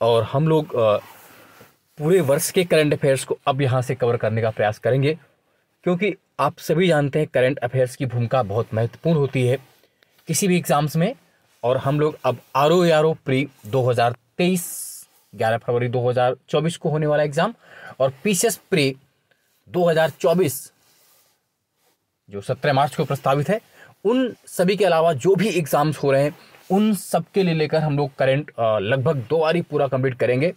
और हम लोग पूरे वर्ष के करंट अफेयर्स को अब यहाँ से कवर करने का प्रयास करेंगे क्योंकि आप सभी जानते हैं करंट अफेयर्स की भूमिका बहुत महत्वपूर्ण होती है किसी भी एग्ज़ाम्स में और हम लोग अब R O R O pre दो हज़ार तेईस ग्यारह फरवरी दो हज़ार चौबीस को होने वाला एग्ज़ाम और पी सी एस प्री दो हज़ार चौबीस जो सत्रह मार्च को प्रस्तावित है उन सभी के अलावा जो भी एग्ज़ाम्स हो रहे हैं उन सब के लिए लेकर हम लोग करेंट लगभग दो बार ही पूरा कंप्लीट करेंगे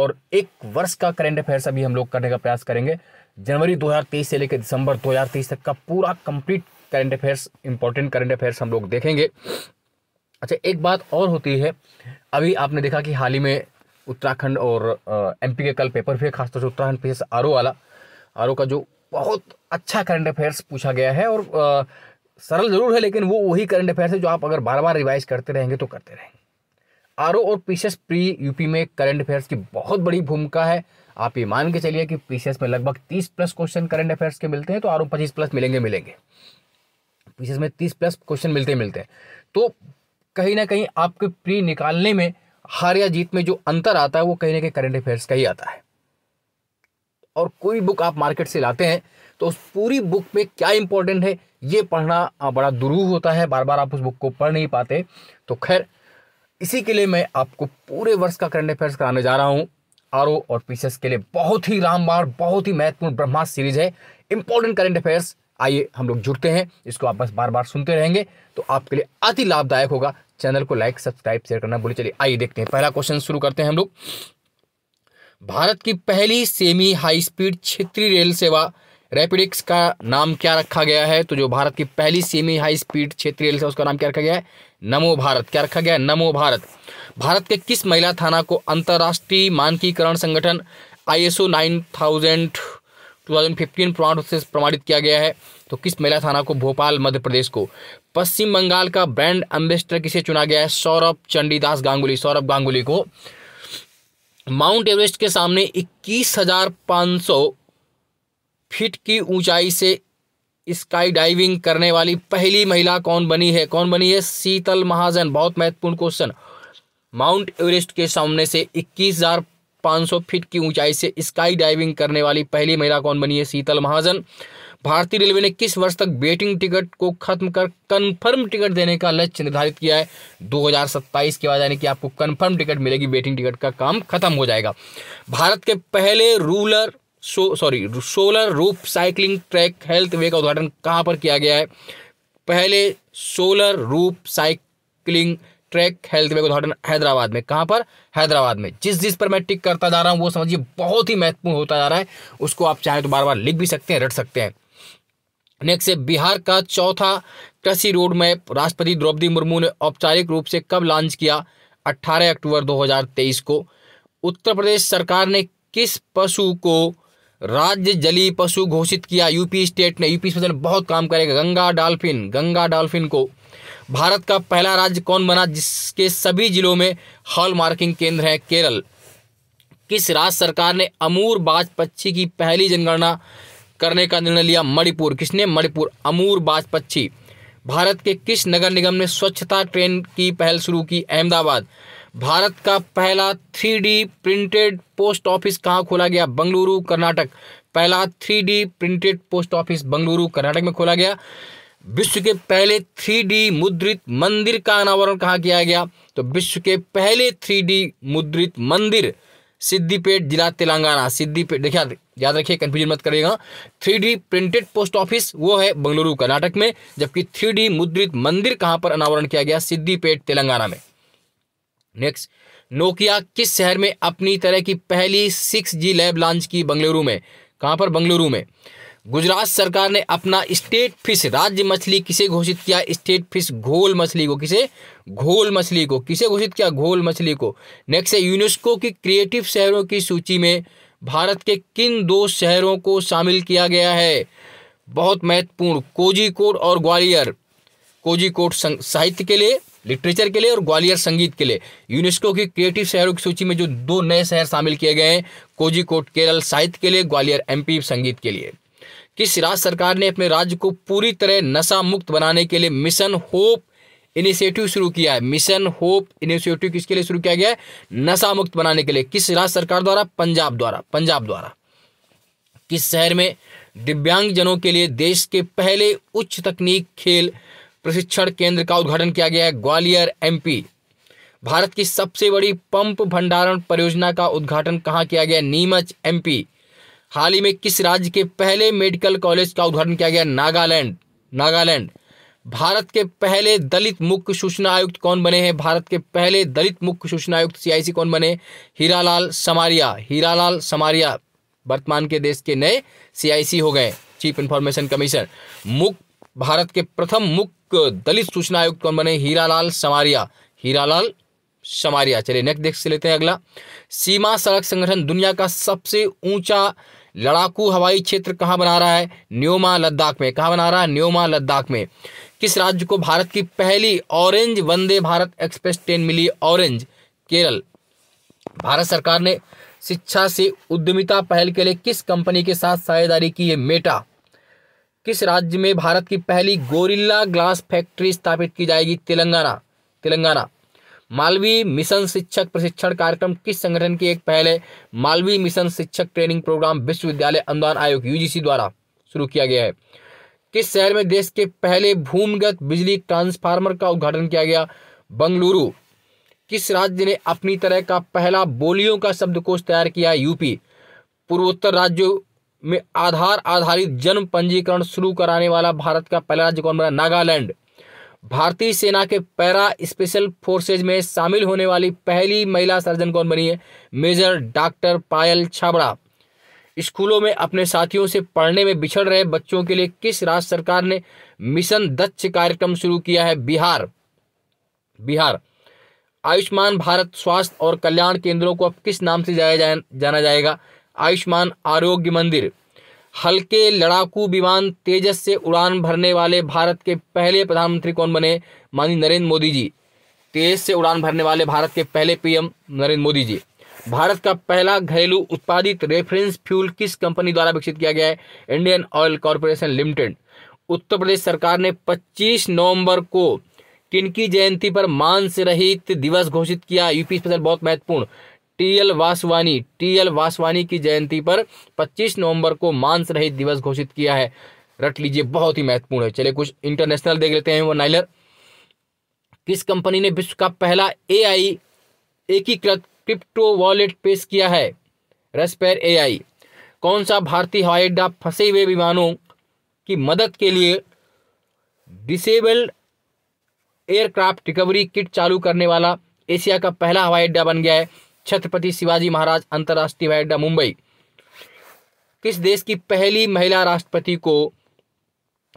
और एक वर्ष का करेंट अफेयर्स अभी हम लोग करने का प्रयास करेंगे जनवरी 2023 से लेकर दिसंबर 2023 तक का पूरा complete current affairs important current affairs हम लोग देखेंगे अच्छा एक बात और होती है अभी आपने देखा कि हाल ही में उत्तराखंड और एम के कल पेपर भी खासतौर से उत्तराखंड पी एस आर वाला आर का जो बहुत अच्छा करंट अफेयर्स पूछा गया है और सरल ज़रूर है लेकिन वो वही करंट अफेयर्स है जो आप अगर बार बार रिवाइज करते रहेंगे तो करते रहेंगे आर और पीसीएस प्री यूपी में करंट अफेयर्स की बहुत बड़ी भूमिका है आप ये मान के चलिए कि पीसीएस में लगभग तीस प्लस क्वेश्चन करंट अफेयर्स के मिलते हैं तो आर पच्चीस प्लस मिलेंगे मिलेंगे पीसीएस में तीस प्लस क्वेश्चन मिलते मिलते हैं तो कहीं ना कहीं आपके प्री निकालने में हार या जीत में जो अंतर आता है वो कहीं ना कहीं करंट अफेयर्स का ही आता है और कोई बुक आप मार्केट से लाते हैं तो उस पूरी बुक में क्या इंपॉर्टेंट है ये पढ़ना बड़ा दुरूह होता है बार बार आप उस बुक को पढ़ नहीं पाते तो खैर इसी के लिए मैं आपको पूरे वर्ष का करंट अफेयर्स कराने जा रहा हूँ आर और पी के लिए बहुत ही रामबाण बहुत ही महत्वपूर्ण ब्रह्मास सीरीज है इंपॉर्टेंट करंट अफेयर्स आइए हम लोग जुड़ते हैं इसको आप बस बार बार सुनते रहेंगे तो आपके लिए अति लाभदायक होगा चैनल को लाइक सब्सक्राइब शेयर करना बोले चलिए आइए देखते हैं पहला क्वेश्चन शुरू करते हैं हम लोग भारत की पहली सेमी हाई स्पीड क्षेत्रीय रेल सेवा रैपिडिक्स का नाम क्या रखा गया है तो जो भारत की पहली सेमी हाई स्पीड क्षेत्रीय रेल है उसका नाम क्या रखा गया है नमो भारत क्या रखा गया है नमो भारत भारत के किस महिला थाना को अंतर्राष्ट्रीय मानकीकरण संगठन आई एस ओ नाइन से प्रमाणित किया गया है तो किस महिला थाना को भोपाल मध्य प्रदेश को पश्चिम बंगाल का ब्रांड एम्बेसडर किसे चुना गया है सौरभ चंडीदास गांगुली सौरभ गांगुली को माउंट एवरेस्ट के सामने इक्कीस हजार पाँच सौ फीट की ऊंचाई से स्काई डाइविंग करने वाली पहली महिला कौन बनी है कौन बनी है शीतल महाजन बहुत महत्वपूर्ण क्वेश्चन माउंट एवरेस्ट के सामने से 21,500 फीट की ऊंचाई से स्काई डाइविंग करने वाली पहली महिला कौन बनी है शीतल महाजन भारतीय रेलवे ने किस वर्ष तक वेटिंग टिकट को खत्म कर कन्फर्म टिकट देने का लक्ष्य निर्धारित किया है 2027 के बाद यानी कि आपको कन्फर्म टिकट मिलेगी वेटिंग टिकट का काम खत्म हो जाएगा भारत के पहले ruler so sorry solar roof cycling track health way का उद्घाटन कहाँ पर किया गया है पहले solar roof cycling track health way का उद्घाटन हैदराबाद में कहाँ पर हैदराबाद में जिस जिस पर मैं टिक करता जा रहा हूँ वो समझिए बहुत ही महत्वपूर्ण होता जा रहा है उसको आप चाहे तो बार बार लिख भी सकते हैं रट सकते हैं नेक्स्ट है बिहार का चौथा कृषि रोड मैप राष्ट्रपति द्रौपदी मुर्मू ने औपचारिक रूप से कब लॉन्च किया 18 अक्टूबर 2023 को उत्तर प्रदेश सरकार ने किस पशु को राज्य जलीय पशु घोषित किया यूपी स्टेट ने यूपी स्पेशल बहुत काम करेगा गंगा डॉल्फिन गंगा डॉल्फिन को भारत का पहला राज्य कौन बना जिसके सभी जिलों में हॉल मार्किंग केंद्र है केरल किस राज्य सरकार ने अमूर बाज पक्षी की पहली जनगणना करने का निर्णय लिया मणिपुर किसने मणिपुर अमूर बाज पक्षी भारत के किस नगर निगम ने स्वच्छता ट्रेन की पहल शुरू की अहमदाबाद भारत का पहला थ्री प्रिंटेड पोस्ट ऑफिस कहाँ खोला गया बंगलुरु कर्नाटक पहला three printed post office Bengaluru Karnataka में खोला गया विश्व के पहले थ्री मुद्रित मंदिर का अनावरण कहाँ किया गया तो विश्व के पहले थ्री मुद्रित मंदिर सिद्धिपेट जिला तेलंगाना सिद्धिपेट देखिए याद रखिए कंफ्यूजन मत करिएगा थ्री प्रिंटेड पोस्ट ऑफिस वो है बंगलुरु कर्नाटक में जबकि थ्री मुद्रित मंदिर कहाँ पर अनावरण किया गया सिद्धिपेट तेलंगाना में नेक्स्ट नोकिया किस शहर में अपनी तरह की पहली सिक्स जी लैब लॉन्च की बंगलुरु में कहाँ पर बंगलुरु में गुजरात सरकार ने अपना स्टेट फिश राज्य मछली किसे घोषित किया स्टेट फिश घोल मछली को किसे घोल मछली को किसे घोषित किया घोल मछली को नेक्स्ट है यूनेस्को की क्रिएटिव शहरों की सूची में भारत के किन दो शहरों को शामिल किया गया है बहुत महत्वपूर्ण कोजीकोड और ग्वालियर कोजीकोड साहित्य के लिए लिटरेचर के लिए और ग्वालियर संगीत के लिए यूनेस्को की क्रिएटिव शहरों की सूची में जो दो नए शहर शामिल किए गए हैं कोजीकोट केरल साहित्य के लिए ग्वालियर एमपी संगीत के लिए किस राज्य सरकार ने अपने राज्य को पूरी तरह नशा मुक्त बनाने के लिए मिशन होप इनिशिएटिव शुरू किया है मिशन होप इनिशिएटिव किसके लिए शुरू किया गया है नशा मुक्त बनाने के लिए किस राज्य सरकार द्वारा पंजाब द्वारा पंजाब द्वारा किस शहर में दिव्यांगजनों के लिए देश के पहले उच्च तकनीक खेल प्रशिक्षण केंद्र का उद्घाटन किया गया है ग्वालियर एमपी भारत की सबसे बड़ी पंप भंडारण परियोजना का उद्घाटन कहाँ किया गया नीमच एमपी हाल ही में किस राज्य के पहले मेडिकल कॉलेज का उद्घाटन किया गया नागालैंड नागालैंड भारत के पहले दलित मुख्य सूचना आयुक्त कौन बने हैं भारत के पहले दलित मुख्य सूचना आयुक्त सीआईसी कौन बने हीरालाल समारिया हीरालाल समारिया वर्तमान के देश के नए सीआईसी हो गए चीफ इंफॉर्मेशन कमीशन मुख्य भारत के प्रथम मुख्य दलित सूचना आयुक्त कौन बने हीरालाल समारिया हीरालाल समारिया चलिए नेक्स्ट देख लेते हैं अगला सीमा सड़क संगठन दुनिया का सबसे ऊंचा लड़ाकू हवाई क्षेत्र कहाँ बना रहा है न्योमा लद्दाख में कहाँ बना रहा है न्योमा लद्दाख में किस राज्य को भारत की पहली orange Vande Bharat express train मिली ऑरेंज केरल भारत सरकार ने शिक्षा से उद्यमिता पहल के लिए किस कंपनी के साथ साझेदारी की है मेटा किस राज्य में भारत की पहली गोरिल्ला ग्लास फैक्ट्री स्थापित की जाएगी तेलंगाना तेलंगाना मालवी मिशन शिक्षक प्रशिक्षण कार्यक्रम किस संगठन की एक पहले मालवी मिशन शिक्षक ट्रेनिंग प्रोग्राम विश्वविद्यालय अनुदान आयोग यूजीसी द्वारा शुरू किया गया है किस शहर में देश के पहले भूमिगत बिजली ट्रांसफार्मर का उद्घाटन किया गया बंगलुरु किस राज्य ने अपनी तरह का पहला बोलियों का शब्दकोश तैयार किया यूपी पूर्वोत्तर राज्यों में आधार आधारित जन्म पंजीकरण शुरू कराने वाला भारत का पहला राज्य कौन बना नागालैंड भारतीय सेना के पैरा स्पेशल फोर्सेज में शामिल होने वाली पहली महिला सर्जन कौन बनी है मेजर डॉक्टर पायल छाबड़ा स्कूलों में अपने साथियों से पढ़ने में बिछड़ रहे बच्चों के लिए किस राज्य सरकार ने मिशन दक्ष कार्यक्रम शुरू किया है बिहार बिहार आयुष्मान भारत स्वास्थ्य और कल्याण केंद्रों को अब किस नाम से जाया जाना जाएगा आयुष्मान आरोग्य मंदिर हल्के लड़ाकू विमान तेजस से उड़ान भरने वाले भारत के पहले प्रधानमंत्री कौन बने माननीय नरेंद्र मोदी जी तेज से उड़ान भरने वाले भारत के पहले पीएम नरेंद्र मोदी जी भारत का पहला घरेलू उत्पादित रेफरेंस फ्यूल किस कंपनी द्वारा विकसित किया गया है Indian Oil Corporation Limited Uttar Pradesh सरकार ने 25 नवंबर को किनकी जयंती पर मान से रहित दिवस घोषित किया यूपी स्पेशल बहुत महत्वपूर्ण T L Vaswani T L Vaswani की जयंती पर 25 नवंबर को मांस रहित दिवस घोषित किया है रट लीजिए बहुत ही महत्वपूर्ण है चलिए कुछ इंटरनेशनल देख लेते हैं वो नाइलर किस कंपनी ने विश्व का पहला एआई एकीकृत क्रिप्टो वॉलेट पेश किया है रेस्पेर एआई कौन सा भारतीय हवाई अड्डा फंसे हुए विमानों की मदद के लिए डिसेबल्ड एयरक्राफ्ट रिकवरी किट चालू करने वाला एशिया का पहला हवाई अड्डा बन गया है छत्रपति शिवाजी महाराज अंतर्राष्ट्रीय हवाई अड्डा मुंबई किस देश की पहली महिला राष्ट्रपति को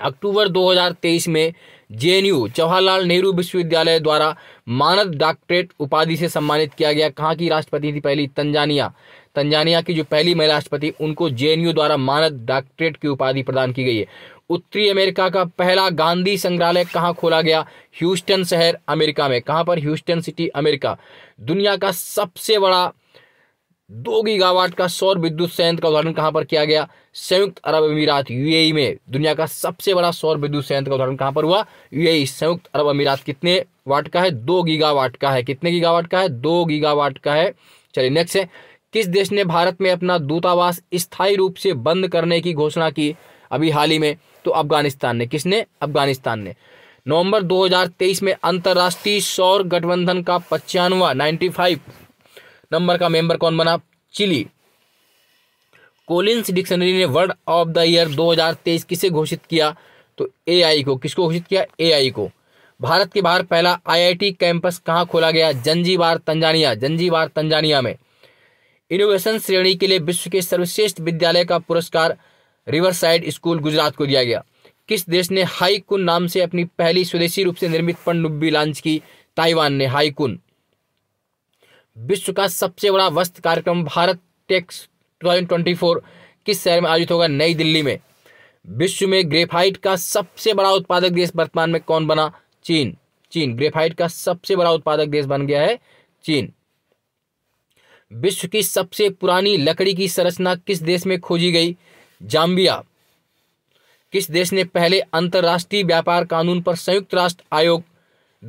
अक्टूबर 2023 में जेएनयू जवाहरलाल नेहरू विश्वविद्यालय द्वारा मानद डॉक्टरेट उपाधि से सम्मानित किया गया कहाँ की राष्ट्रपति थी पहली तंजानिया तंजानिया की जो पहली महिला राष्ट्रपति उनको जेएनयू द्वारा मानद डॉक्टरेट की उपाधि प्रदान की गई है उत्तरी अमेरिका का पहला गांधी संग्रहालय कहाँ खोला गया ह्यूस्टन शहर अमेरिका में कहाँ पर ह्यूस्टन सिटी अमेरिका दुनिया का सबसे बड़ा दो गीगावाट का सौर विद्युत संयंत्र का उदाहरण कहाँ पर किया गया संयुक्त अरब अमीरात यूएई में दुनिया का सबसे बड़ा सौर विद्युत संयंत्र का उदाहरण कहाँ पर हुआ यूएई संयुक्त अरब अमीरात कितने वाट का है दो गीगावाट का है कितने गीगावाट का है दो गीगावाट का है चलिए नेक्स्ट है किस देश ने भारत में अपना दूतावास स्थायी रूप से बंद करने की घोषणा की अभी हाल ही में तो अफगानिस्तान ने किसने अफगानिस्तान ने नवंबर 2023 में अंतर्राष्ट्रीय सौर गठबंधन का पचानवा 95 नंबर का मेंबर कौन बना चिली कोलिंस डिक्शनरी ने वर्ड ऑफ द ईयर 2023 किसे घोषित किया तो एआई को किसको घोषित किया एआई को भारत के बाहर पहला आईआईटी कैंपस कहाँ खोला गया जंजीवार तंजानिया जंजीवार तंजानिया में इनोवेशन श्रेणी के लिए विश्व के सर्वश्रेष्ठ विद्यालय का पुरस्कार रिवर साइड स्कूल गुजरात को दिया गया किस देश ने हाईकुन नाम से अपनी पहली स्वदेशी रूप से निर्मित पनडुब्बी लॉन्च की ताइवान ने हाईकुन विश्व का सबसे बड़ा वस्त्र कार्यक्रम भारत टेक्स 2024 किस शहर में आयोजित होगा नई दिल्ली में विश्व में ग्रेफाइट का सबसे बड़ा उत्पादक देश वर्तमान में कौन बना चीन चीन ग्रेफाइट का सबसे बड़ा उत्पादक देश बन गया है चीन विश्व की सबसे पुरानी लकड़ी की संरचना किस देश में खोजी गई जाम्बिया किस देश ने पहले अंतर्राष्ट्रीय व्यापार कानून पर संयुक्त राष्ट्र आयोग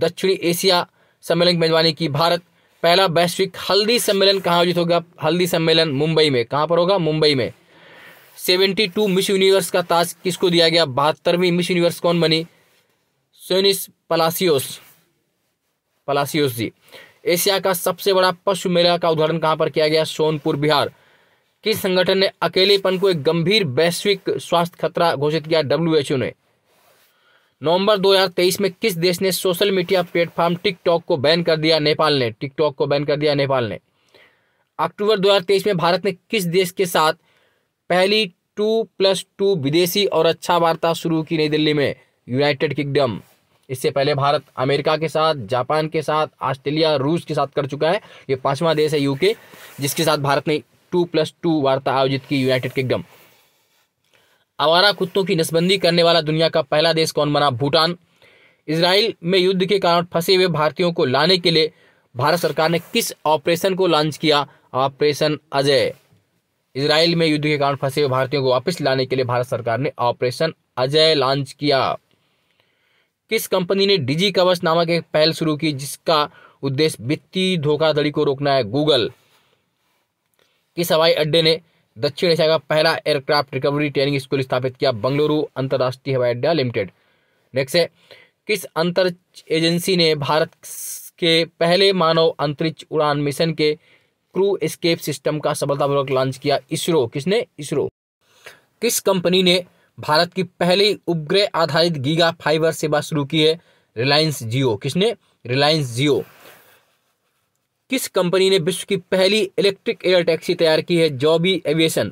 दक्षिणी एशिया सम्मेलन की मेजबानी की भारत पहला वैश्विक हल्दी सम्मेलन कहाँ आयोजित होगा हल्दी सम्मेलन मुंबई में कहाँ पर होगा मुंबई में सेवेंटी टू मिस यूनिवर्स का ताज किसको दिया गया बहत्तरवीं मिस यूनिवर्स कौन बनी सोनिस पलासियोस पलासियोस जी एशिया का सबसे बड़ा पशु मेला का उदाहरण कहाँ पर किया गया सोनपुर बिहार किस संगठन ने अकेलेपन को एक गंभीर वैश्विक स्वास्थ्य खतरा घोषित किया ओ ने नवंबर 2023 में किस देश ने सोशल मीडिया प्लेटफॉर्म टिकटॉक को बैन कर दिया नेपाल ने टिकटॉक को बैन कर दिया नेपाल ने अक्टूबर 2023 में भारत ने किस देश के साथ पहली टू प्लस टू विदेशी और अच्छा वार्ता शुरू की नई दिल्ली में यूनाइटेड किंगडम इससे पहले भारत अमेरिका के साथ जापान के साथ ऑस्ट्रेलिया रूस के साथ कर चुका है ये पांचवा देश है यूके जिसके साथ भारत ने टू प्लस टू वार्ता आयोजित की यूनाइटेड किंगडम आवारा कुत्तों की नसबंदी करने वाला दुनिया का पहला देश कौन बना भूटान इसराइल में युद्ध के कारण फंसे हुए भारतीयों को लाने के लिए भारत सरकार ने किस ऑपरेशन को लॉन्च किया ऑपरेशन अजय इसराइल में युद्ध के कारण फंसे हुए भारतीयों को वापस लाने के लिए भारत सरकार ने ऑपरेशन अजय लॉन्च किया किस कंपनी ने डिजी कवच नामक एक पहल शुरू की जिसका उद्देश्य वित्तीय धोखाधड़ी को रोकना है गूगल किस हवाई अड्डे ने दक्षिण एशिया का पहला एयरक्राफ्ट रिकवरी ट्रेनिंग स्कूल स्थापित किया बंगलुरु अंतर्राष्ट्रीय हवाई अड्डा लिमिटेड नेक्स्ट है किस अंतरिक्ष एजेंसी ने भारत के पहले मानव अंतरिक्ष उड़ान मिशन के क्रू एस्केप सिस्टम का सफलतापूर्वक लॉन्च किया इसरो किसने इसरो किस कंपनी ने भारत की पहली उपग्रह आधारित गीगा फाइबर सेवा शुरू की है रिलायंस जियो किसने रिलायंस जियो किस कंपनी ने विश्व की पहली इलेक्ट्रिक एयर टैक्सी तैयार की है जॉबी एविएशन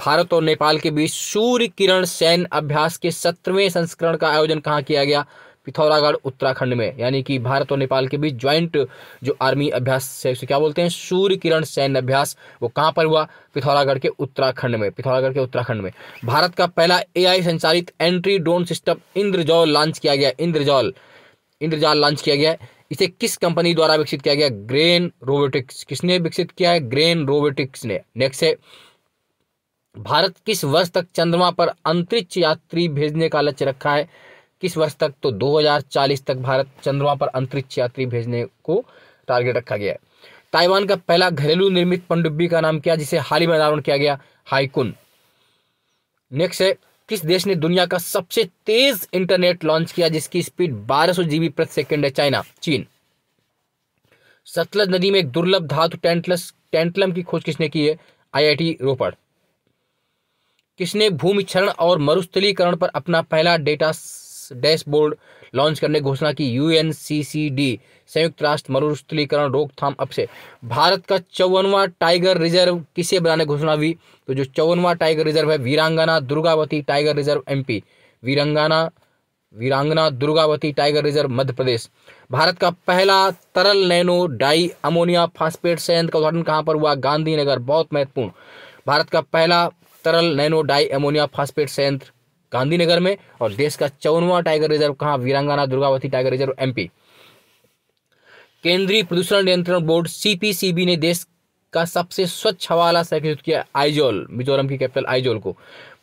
भारत और नेपाल के बीच सूर्य किरण सैन्य अभ्यास के सत्रहवें संस्करण का आयोजन कहाँ किया गया पिथौरागढ़ उत्तराखंड में यानी कि भारत और नेपाल के बीच ज्वाइंट जो आर्मी अभ्यास है उसे क्या बोलते हैं सूर्य किरण सैन्य अभ्यास वो कहाँ पर हुआ पिथौरागढ़ के उत्तराखंड में पिथौरागढ़ के उत्तराखंड में भारत का पहला एआई संचालित anti drone system Indrajaal launch किया गया इंद्रजौल इंद्रजाल लॉन्च किया गया इसे किस कंपनी द्वारा विकसित किया गया ग्रेन रोबोटिक्स किसने विकसित किया है ग्रेन रोबोटिक्स ने नेक्स्ट है भारत किस वर्ष तक चंद्रमा पर अंतरिक्ष यात्री भेजने का लक्ष्य रखा है किस वर्ष तक तो 2040 तक भारत चंद्रमा पर अंतरिक्ष यात्री भेजने को टारगेट रखा गया है ताइवान का पहला घरेलू निर्मित पनडुब्बी का नाम क्या जिसे हाल ही में अनावरण किया गया हाइकुन नेक्स्ट है किस देश ने दुनिया का सबसे तेज इंटरनेट लॉन्च किया जिसकी स्पीड 1200 जीबी प्रति सेकंड है चाइना चीन सतलज नदी में एक दुर्लभ धातु टेंटलस टेंटलम की खोज किसने की है आईआईटी रोपड़ किसने भूमि क्षरण और मरुस्थलीकरण पर अपना पहला डेटा डैशबोर्ड लॉन्च करने घोषणा की यूएनसीसीडी संयुक्त राष्ट्र मरुस्थलीकरण रोकथाम अब से भारत का चौवनवा टाइगर रिजर्व किसे बनाने घोषणा हुई तो जो चौवनवा टाइगर रिजर्व है Veerangana Durgavati tiger reserve MP Veerangana Veerangana Durgavati tiger reserve Madhya Pradesh Bharat का पहला तरल नैनो डाई अमोनिया फास्फेट संयंत्र का उद्घाटन कहाँ पर हुआ गांधीनगर बहुत महत्वपूर्ण भारत का पहला तरल नैनो डाई अमोनिया फास्फेट संयंत्र गांधीनगर में और देश का चौनवा टाइगर रिजर्व कहाँ वीरांगना दुर्गावती टाइगर रिजर्व एमपी केंद्रीय प्रदूषण नियंत्रण बोर्ड सीपीसीबी ने देश का सबसे स्वच्छ हवाला सहकृत किया आइजोल मिजोरम की कैपिटल आइजोल को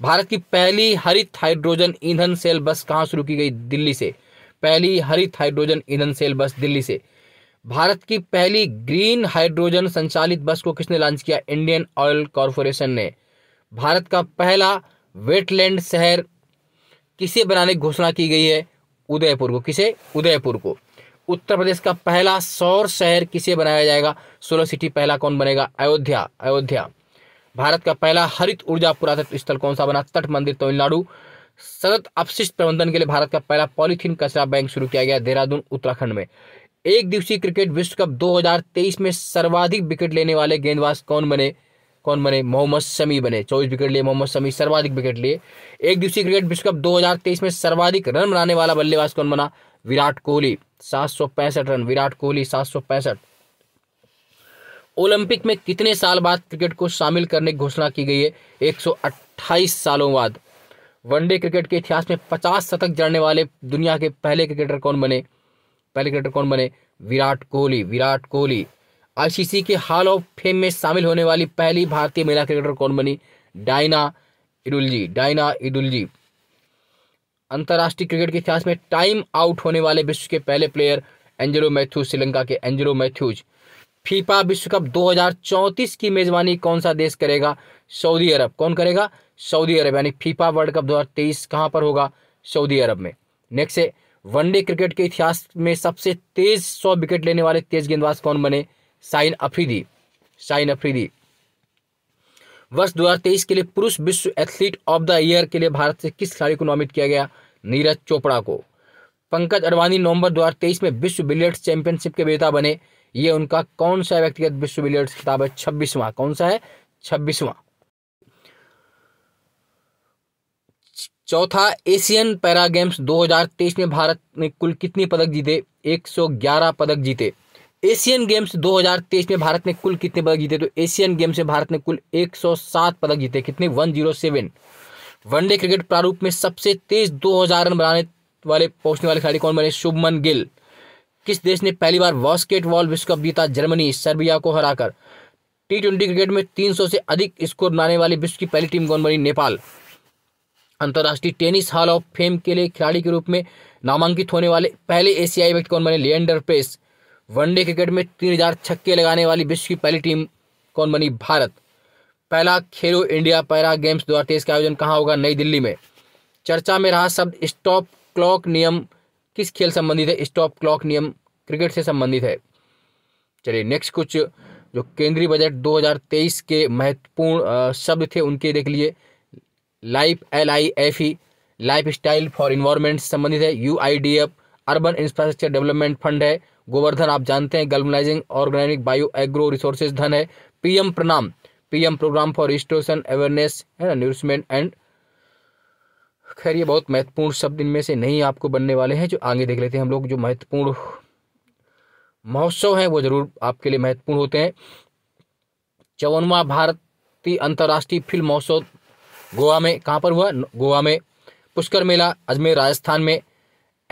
भारत की पहली हरित हाइड्रोजन ईंधन सेल बस कहाँ शुरू की गई दिल्ली से पहली हरित हाइड्रोजन ईंधन सेल बस दिल्ली से भारत की पहली ग्रीन हाइड्रोजन संचालित बस को किसने लॉन्च किया इंडियन ऑयल कॉरपोरेशन ने भारत का पहला वेटलैंड शहर किसे बनाने की घोषणा की गई है उदयपुर को किसे उदयपुर को उत्तर प्रदेश का पहला सौर शहर किसे बनाया जाएगा सोलर सिटी पहला कौन बनेगा अयोध्या अयोध्या भारत का पहला हरित ऊर्जा पुरातत्व स्थल कौन सा बना तट मंदिर तमिलनाडु सतत अपशिष्ट प्रबंधन के लिए भारत का पहला पॉलीथीन कचरा बैंक शुरू किया गया देहरादून उत्तराखंड में एक दिवसीय क्रिकेट विश्व कप 2023 में सर्वाधिक विकेट लेने वाले गेंदबाज कौन बने कौन बने मोहम्मद शमी बने चौबीस विकेट लिए मोहम्मद शमी सर्वाधिक विकेट लिए एक दिवसीय क्रिकेट विश्व कप 2023 में सर्वाधिक रन बनाने वाला बल्लेबाज कौन बना विराट कोहली सात सौ पैंसठ रन विराट कोहली सात सौ पैंसठ ओलंपिक में कितने साल बाद क्रिकेट को शामिल करने की घोषणा की गई है 128 सालों बाद वनडे क्रिकेट के इतिहास में 50 शतक जड़ने वाले दुनिया के पहले क्रिकेटर कौन बने पहले क्रिकेटर कौन बने विराट कोहली विराट कोहली आईसीसी के हॉल ऑफ फेम में शामिल होने वाली पहली भारतीय महिला क्रिकेटर कौन बनी डायना इडुलजी डायना इडुलजी अंतर्राष्ट्रीय क्रिकेट के इतिहास में टाइम आउट होने वाले विश्व के पहले प्लेयर एंजेलो मैथ्यूज श्रीलंका के एंजेलो मैथ्यूज फीफा विश्व कप 2034 की मेजबानी कौन सा देश करेगा सऊदी अरब कौन करेगा सऊदी अरब यानी फीफा वर्ल्ड कप 2023 कहाँ पर होगा सऊदी अरब में नेक्स्ट है वनडे क्रिकेट के इतिहास में सबसे तेज सौ विकेट लेने वाले तेज गेंदबाज कौन बने साइन अफरीदी साइन अफरीदी वर्ष दो के लिए पुरुष विश्व एथलीट ऑफ द ईयर के लिए भारत से किस खिलाड़ी को नॉमिनेट किया गया नीरज चोपड़ा को पंकज अडवाणी नवंबर 2023 में विश्व बिलियर्ड्स चैंपियनशिप के विजेता बने ये उनका कौन सा व्यक्तिगत विश्व बिलियर्ड्स खिताब है छब्बीसवां कौन सा है छब्बीसवां चौथा एशियन पैरा गेम्स 2023 में भारत ने कुल कितनी पदक जीते 111 पदक जीते एशियन गेम्स 2023 में भारत ने कुल कितने पदक जीते तो एशियन गेम्स में भारत ने कुल 107 पदक जीते कितने 107 वनडे क्रिकेट प्रारूप में सबसे तेज 2000 रन बनाने वाले पहुंचने वाले खिलाड़ी कौन बने शुभमन गिल किस देश ने पहली बार बास्केटबॉल विश्व कप जीता जर्मनी सर्बिया को हराकर टी ट्वेंटी क्रिकेट में सौ से अधिक स्कोर बनाने वाली विश्व की पहली टीम कौन बनी नेपाल अंतर्राष्ट्रीय टेनिस हॉल ऑफ फेम के लिए खिलाड़ी के रूप में नामांकित होने वाले पहले एशियाई व्यक्ति कौन बने लिएंडर पेस वनडे क्रिकेट में तीन हजार छक्के लगाने वाली विश्व की पहली टीम कौन बनी भारत पहला खेलो इंडिया पैरा गेम्स दो का आयोजन कहाँ होगा नई दिल्ली में चर्चा में रहा शब्द स्टॉप क्लॉक नियम किस खेल संबंधित है स्टॉप क्लॉक नियम क्रिकेट से संबंधित है चलिए नेक्स्ट कुछ जो केंद्रीय बजट 2023 के महत्वपूर्ण शब्द थे उनके देख लिए life L I F E life style for environment संबंधित है U I D F urban infrastructure development fund है गोवर्धन आप जानते हैं galvanizing organic bio agro resources धन है PM Pranam PM program for registration awareness है ना न्यूजमेंट एंड खैर ये बहुत महत्वपूर्ण शब्द इनमें से नहीं आपको बनने वाले हैं जो आगे देख लेते हैं हम लोग जो महत्वपूर्ण महोत्सव हैं वो ज़रूर आपके लिए महत्वपूर्ण होते हैं चौवनवा भारतीय अंतर्राष्ट्रीय फिल्म महोत्सव गोवा में कहाँ पर हुआ गोवा में पुष्कर मेला अजमेर राजस्थान में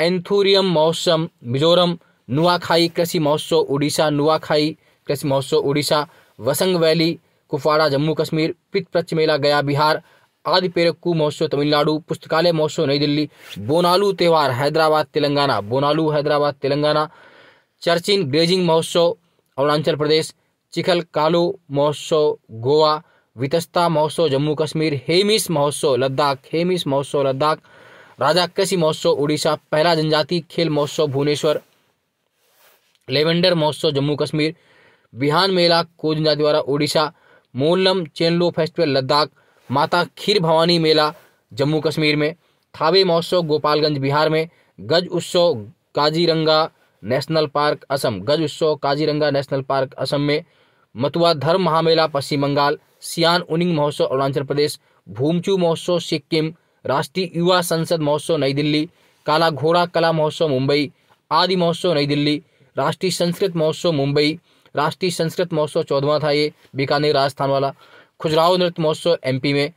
एंथूरियम महोत्सव मिजोरम नुआखाई कृषि महोत्सव उड़ीसा नुआखाई कृषि महोत्सव उड़ीसा वसंग वैली कुफवाड़ा जम्मू कश्मीर पितप्रच मेला गया बिहार आदि पेरक्कू महोत्सव तमिलनाडु पुस्तकालय महोत्सव नई दिल्ली बोनालू त्यौहार हैदराबाद तेलंगाना बोनालू हैदराबाद तेलंगाना चर्चिन ग्रेजिंग महोत्सव अरुणाचल प्रदेश चिखल कालू महोत्सव गोवा वितस्ता महोत्सव जम्मू कश्मीर हेमिस महोत्सव लद्दाख हेमिस महोत्सव लद्दाख राजा कृषि महोत्सव उड़ीसा पहला जनजाति खेल महोत्सव भुवनेश्वर लेवेंडर महोत्सव जम्मू कश्मीर बिहान मेला कोजिंदा द्वारा ओडिशा मोलम चेनलो फेस्टिवल लद्दाख माता खीर भवानी मेला जम्मू कश्मीर में थावे महोत्सव गोपालगंज बिहार में गज उत्सव काजीरंगा नेशनल पार्क असम गज उत्सव काजीरंगा नेशनल पार्क असम में मतुआ धर्म महामेला पश्चिम बंगाल सियान उनिंग महोत्सव अरुणाचल प्रदेश भूमचू महोत्सव सिक्किम राष्ट्रीय युवा संसद महोत्सव नई दिल्ली काला घोड़ा कला महोत्सव मुंबई आदि महोत्सव नई दिल्ली राष्ट्रीय संस्कृत महोत्सव मुंबई राष्ट्रीय संस्कृत महोत्सव चौदवा था ये बीकानेर राजस्थान वाला खुजराहो नृत्य महोत्सव एम में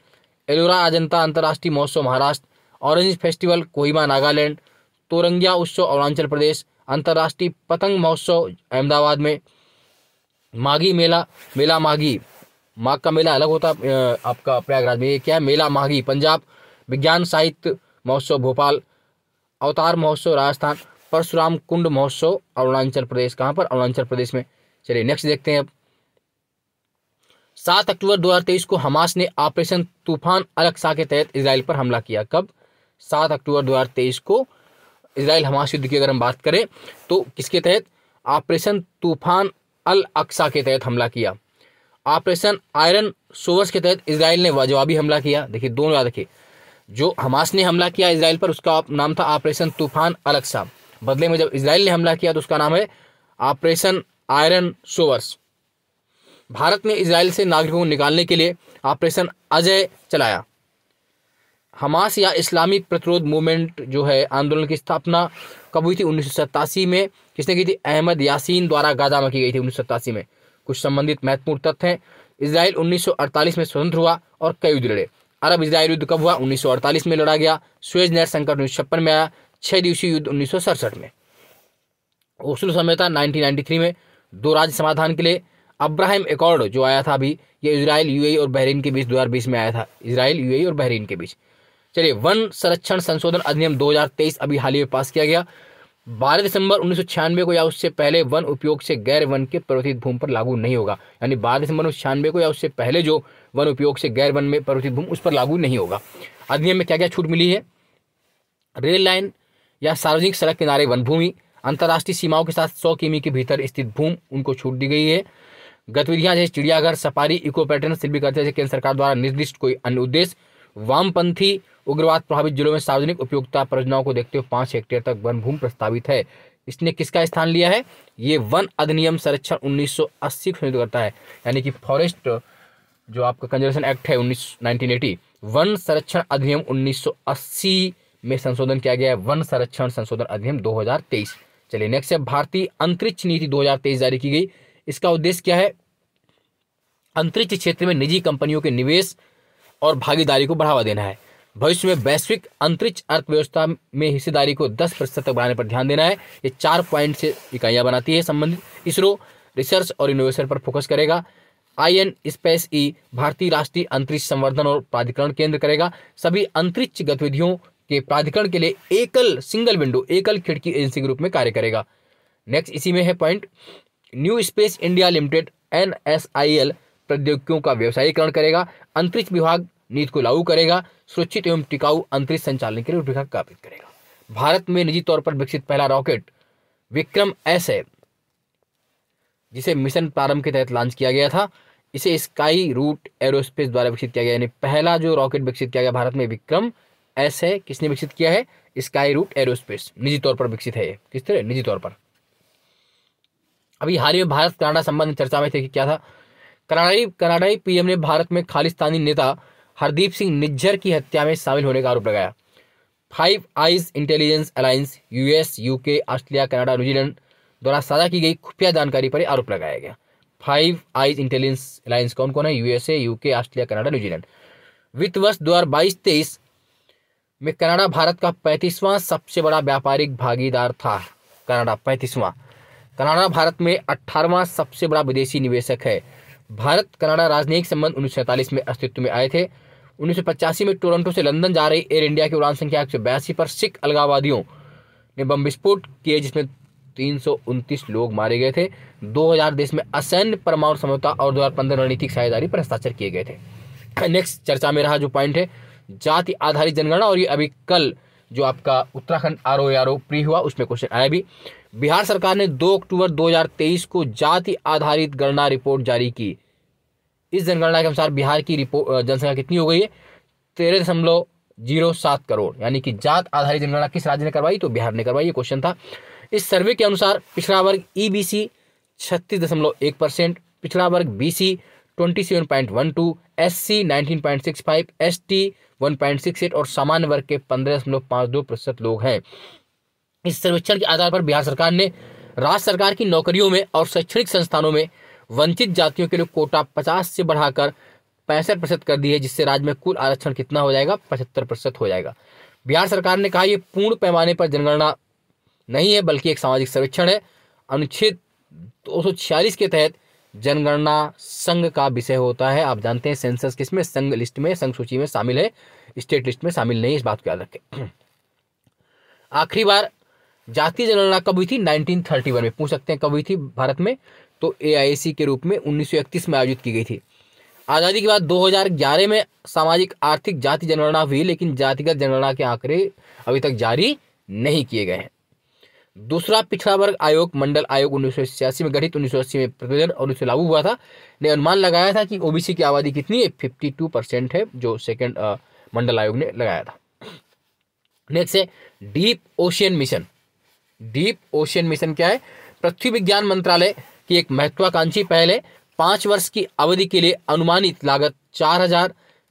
एलोरा अजंता अंतर्राष्ट्रीय महोत्सव महाराष्ट्र ऑरेंज फेस्टिवल कोहिमा नागालैंड तोरंगिया उत्सव अरुणाचल प्रदेश अंतर्राष्ट्रीय पतंग महोत्सव अहमदाबाद में माघी मेला मेला माघी माघ का मेला अलग होता आपका प्रयागराज में ये क्या है मेला माघी पंजाब विज्ञान साहित्य महोत्सव भोपाल अवतार महोत्सव राजस्थान परशुराम कुंड महोत्सव अरुणाचल प्रदेश कहाँ पर अरुणाचल प्रदेश में चलिए नेक्स्ट देखते हैं अब सात अक्टूबर 2023 को हमास ने ऑपरेशन तूफान अलक्सा के तहत इसराइल पर हमला किया कब सात अक्टूबर 2023 को इसराइल हमास युद्ध की अगर हम बात करें तो किसके तहत ऑपरेशन तूफान अल अक्सा के तहत हमला किया ऑपरेशन आयरन सोवर्स के तहत इसराइल ने वजवाबी हमला किया देखिए दोनों याद रखिए जो हमास ने हमला किया इसराइल पर उसका नाम था ऑपरेशन तूफान अलक्सा बदले में जब इसराइल ने हमला किया तो उसका नाम है ऑपरेशन आयरन सोवर्स भारत ने इसराइल से नागरिकों को निकालने के लिए ऑपरेशन अजय चलाया हमास या इस्लामी प्रतिरोध मूवमेंट जो है आंदोलन की स्थापना कब हुई थी उन्नीस में किसने की थी अहमद यासीन द्वारा गाजा में की गई थी उन्नीस में कुछ संबंधित महत्वपूर्ण तथ्य हैं इसराइल 1948 में स्वतंत्र हुआ और कई युद्ध लड़े अरब इसराइल युद्ध कब हुआ 1948 में लड़ा गया स्वेज नहर संकट उन्नीस में आया छह दिवसीय युद्ध उन्नीस में ओस्लो समझौता 1993 में दो राज्य समाधान के लिए अब्राहम एकॉर्ड जो आया था अभी ये इसराइल यूएई और बहरीन के बीच 2020 में आया था इसराइल यूएई और बहरीन के बीच चलिए वन संरक्षण संशोधन अधिनियम 2023 अभी हाल ही में पास किया गया 12 दिसंबर उन्नीस को या उससे पहले वन उपयोग से गैर वन के प्रवर्तित भूमि पर लागू नहीं होगा यानी 12 दिसंबर उन्नीस को या उससे पहले जो वन उपयोग से गैर वन में प्रवर्तित भूमि उस पर लागू नहीं होगा अधिनियम में क्या क्या छूट मिली है रेल लाइन या सार्वजनिक सड़क किनारे वन भूमि अंतर्राष्ट्रीय सीमाओं के साथ सौ किमी के भीतर स्थित भूमि उनको छूट दी गई है गतिविधियां जैसे चिड़ियाघर सफारी इको पर्यटन शिल्पी करते जैसे केंद्र सरकार द्वारा निर्दिष्ट कोई अन्य उद्देश्य वामपंथी उग्रवाद प्रभावित जिलों में सार्वजनिक उपयोगिता परियोजनाओं को देखते हुए पांच हेक्टेयर तक वन भूमि प्रस्तावित है इसने किसका स्थान लिया है ये वन अधिनियम संरक्षण उन्नीस सौ करता है यानी कि फॉरेस्ट जो आपका कंजर्वेशन एक्ट है उन्नीस वन संरक्षण अधिनियम उन्नीस में संशोधन किया गया है वन संरक्षण संशोधन अधिनियम 2023 चलिए नेक्स्ट है भारतीय अंतरिक्ष नीति 2023 जारी की गई इसका उद्देश्य क्या है अंतरिक्ष क्षेत्र में निजी कंपनियों के निवेश और भागीदारी को बढ़ावा देना है भविष्य में वैश्विक अंतरिक्ष अर्थव्यवस्था में हिस्सेदारी को दस प्रतिशत तक बढ़ाने पर ध्यान देना है ये चार पॉइंट से इकाइयां बनाती है संबंधित इसरो रिसर्च और इनोवेशन पर फोकस करेगा आई एन स्पेस ई भारतीय राष्ट्रीय अंतरिक्ष संवर्धन और प्राधिकरण केंद्र करेगा सभी अंतरिक्ष गतिविधियों के प्राधिकरण के लिए एकल सिंगल विंडो एकल खिड़की एजेंसी के रूप में कार्य करेगा नेक्स्ट इसी में है point New Space India Limited N प्रौद्योगिकियों का व्यवसायीकरण करेगा अंतरिक्ष विभाग नीति को लागू करेगा सुरक्षित एवं टिकाऊ अंतरिक्ष संचालन के लिए रूपरेखा स्थापित करेगा भारत में निजी तौर पर विकसित पहला रॉकेट विक्रम एस है जिसे मिशन प्रारंभ के तहत लॉन्च किया गया था इसे स्काई रूट एरोस्पेस द्वारा विकसित किया गया यानी पहला जो रॉकेट विकसित किया गया भारत में विक्रम एस है किसने विकसित किया है स्काई रूट एरोस्पेस निजी तौर पर विकसित है किस तरह निजी तौर पर अभी हाल ही में भारत कनाडा संबंध चर्चा में थे कि क्या था कनाडाई कनाडाई पीएम ने भारत में खालिस्तानी नेता हरदीप सिंह निज्जर की हत्या में शामिल होने का आरोप लगाया five eyes intelligence alliance US UK Australia Canada New Zealand द्वारा साझा की गई खुफिया जानकारी पर आरोप लगाया गया फाइव आइज इंटेलिजेंस अलायंस कौन कौन है USA UK Australia Canada New Zealand वित्त वर्ष दो हज़ार बाईस तेईस में कनाडा भारत का पैंतीसवां सबसे बड़ा व्यापारिक भागीदार था कनाडा पैंतीसवां कनाडा भारत में अट्ठारहवां सबसे बड़ा विदेशी निवेशक है भारत कनाडा राजनयिक संबंध उन्नीस में अस्तित्व में आए थे उन्नीस में टोरंटो से लंदन जा रही एयर इंडिया की उड़ान संख्या एक पर सिख अलगावादियों ने बम विस्फोट किए जिसमें तीन लोग मारे गए थे 2000 देश में असैन्य परमाणु समझौता और 2015 रणनीतिक साझेदारी पर हस्ताक्षर किए गए थे नेक्स्ट चर्चा में रहा जो पॉइंट है जाति आधारित जनगणना और ये अभी कल जो आपका Uttarakhand R O R O pre हुआ उसमें क्वेश्चन आया भी बिहार सरकार ने 2 अक्टूबर 2023 को जाति आधारित गणना रिपोर्ट जारी की इस जनगणना के अनुसार बिहार की रिपोर्ट जनसंख्या कितनी हो गई है तेरह दशमलव जीरो सात करोड़ यानी कि जात आधारित जनगणना किस राज्य ने करवाई तो बिहार ने करवाई ये क्वेश्चन था इस सर्वे के अनुसार पिछड़ा वर्ग ई बी सी छत्तीस दशमलव एक परसेंट पिछड़ा वर्ग B C twenty seven point one two S C nineteen point six और सामान्य वर्ग के पंद्रह दशमलव दो प्रतिशत लोग हैं इस सर्वेक्षण के आधार पर बिहार सरकार ने राज्य सरकार की नौकरियों में और शैक्षणिक संस्थानों में वंचित जातियों के लिए कोटा पचास से बढ़ाकर पैंसठ प्रतिशत कर दी है जिससे राज्य में कुल आरक्षण कितना हो जाएगा पचहत्तर प्रतिशत हो जाएगा बिहार सरकार ने कहा यह पूर्ण पैमाने पर जनगणना नहीं है बल्कि एक सामाजिक सर्वेक्षण है अनुच्छेद दो के तहत जनगणना संघ का विषय होता है आप जानते हैं सेंसस किसमें संघ लिस्ट में संघ सूची में शामिल है स्टेट लिस्ट में शामिल नहीं इस बात को याद रखें आखिरी बार जातीय जनगणना कब हुई थी 1931 में पूछ सकते हैं कब हुई थी भारत में तो ए के रूप में उन्नीस में आयोजित की गई थी आज़ादी के बाद 2011 में सामाजिक आर्थिक जाति जनगणना हुई लेकिन जातिगत जनगणना के आंकड़े अभी तक जारी नहीं किए गए हैं दूसरा पिछड़ा वर्ग आयोग मंडल आयोग उन्नीस में गठित उन्नीस में प्रतिदिन और उसे लागू हुआ था ने अनुमान लगाया था कि ओबीसी की आबादी कितनी है फिफ्टी टू परसेंट है जो सेकेंड मंडल आयोग ने लगाया था नेक्स्ट है deep ocean mission deep ocean mission क्या है पृथ्वी विज्ञान मंत्रालय की एक महत्वाकांक्षी पहले पांच वर्ष की अवधि के लिए अनुमानित लागत चार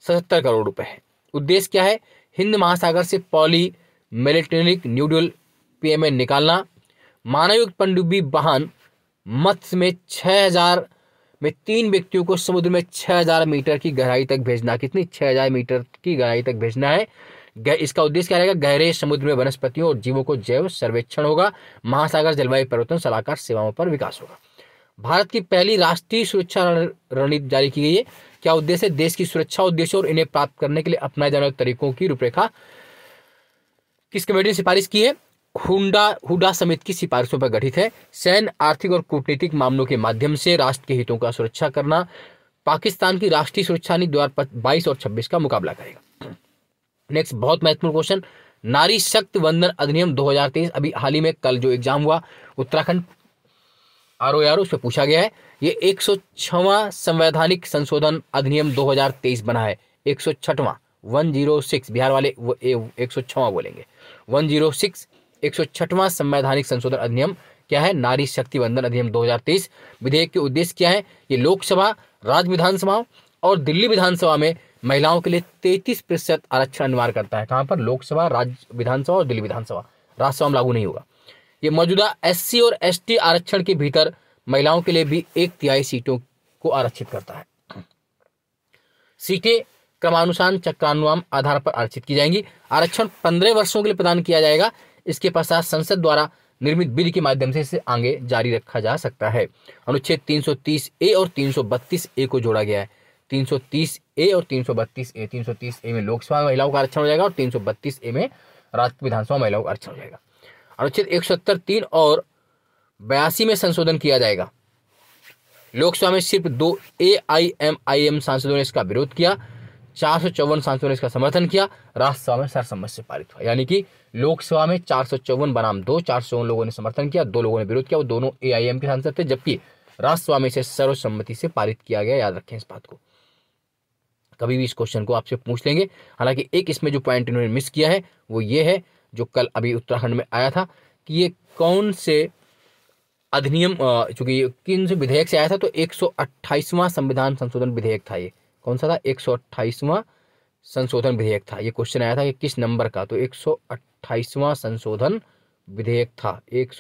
करोड़ रुपए है उद्देश्य क्या है हिंद महासागर से पॉली मेलेटेनिक न्यूडल पेय निकालना मानवयुक्त पनडुब्बी वाहन मत्स्य में छः हजार में तीन व्यक्तियों को समुद्र में छः हजार मीटर की गहराई तक भेजना कितनी छः हजार मीटर की गहराई तक भेजना है इसका उद्देश्य क्या रहेगा गहरे समुद्र में वनस्पतियों और जीवों को जैव सर्वेक्षण होगा महासागर जलवायु परिवर्तन सलाहकार सेवाओं पर विकास होगा भारत की पहली राष्ट्रीय सुरक्षा रणनीति जारी की गई है क्या उद्देश्य है देश की सुरक्षा उद्देश्य और इन्हें प्राप्त करने के लिए अपनाए जाने वाले तरीकों की रूपरेखा किस कमेटी ने सिफारिश की है हुडा हुडा समिति की सिफारिशों पर गठित है सैन्य आर्थिक और कूटनीतिक मामलों के माध्यम से राष्ट्र के हितों का सुरक्षा करना पाकिस्तान की राष्ट्रीय सुरक्षा नीति द्वार बाईस और छब्बीस का मुकाबला करेगा नेक्स्ट बहुत महत्वपूर्ण क्वेश्चन नारी शक्ति वंदन अधिनियम 2023 अभी हाल ही में कल जो एग्जाम हुआ उत्तराखंड आर ओ आर उसमें पूछा गया है ये एक संवैधानिक संशोधन अधिनियम 2023 बना है एक सौ छठवा वन जीरो सिक्स बिहार वाले एक सौ छवा बोलेंगे वन जीरो सिक्स एक संवैधानिक संशोधन अधिनियम क्या है नारी शक्ति बंधन अधिनियम 2023 विधेयक के उद्देश्य क्या है ये लोकसभा राज्य विधानसभा और दिल्ली विधानसभा में महिलाओं के लिए तैतीस प्रतिशत आरक्षण अनिवार्य करता है कहां पर लोकसभा राज्य विधानसभा और दिल्ली विधानसभा राज्यसभा में लागू नहीं होगा ये मौजूदा एससी और एसटी आरक्षण के भीतर महिलाओं के लिए भी एक तिहाई सीटों को आरक्षित करता है सीटें क्रमानुसार चक्रानुमान आधार पर आरक्षित की जाएंगी आरक्षण पंद्रह वर्षों के लिए प्रदान किया जाएगा इसके पश्चात संसद द्वारा निर्मित बिल के माध्यम से इसे आगे जारी रखा जा सकता है अनुच्छेद तीन ए और तीन ए को जोड़ा गया है तीन ए और तीन ए तीन ए में लोकसभा महिलाओं का आरक्षण हो जाएगा और तीन ए में राज्य विधानसभा महिलाओं का आरक्षण हो जाएगा अनुच्छेद एक तीन और बयासी में संशोधन किया जाएगा लोकसभा में सिर्फ दो ए आई एम आई एम सांसदों ने इसका विरोध किया चार सौ चौवन सांसदों ने इसका समर्थन किया राज्यसभा में सर्वसम्मत से पारित हुआ यानी कि लोकसभा में चार सौ चौवन बनाम दो चार सौ लोगों ने समर्थन किया दो लोगों ने विरोध किया वो दोनों एआईएम के सांसद थे जबकि राज्यसभा में इसे सर्वसम्मति से पारित किया गया याद रखें इस बात को कभी भी इस क्वेश्चन को आपसे पूछ लेंगे हालांकि एक इसमें जो पॉइंट इन्होंने मिस किया है वो ये है जो कल अभी उत्तराखंड में आया था कि ये कौन से अधिनियम चूंकि किन से विधेयक से आया था तो एक संविधान संशोधन विधेयक था ये कौन सा था एक संशोधन विधेयक था ये क्वेश्चन आया था कि किस नंबर का तो एक 128वां संशोधन विधेयक था एक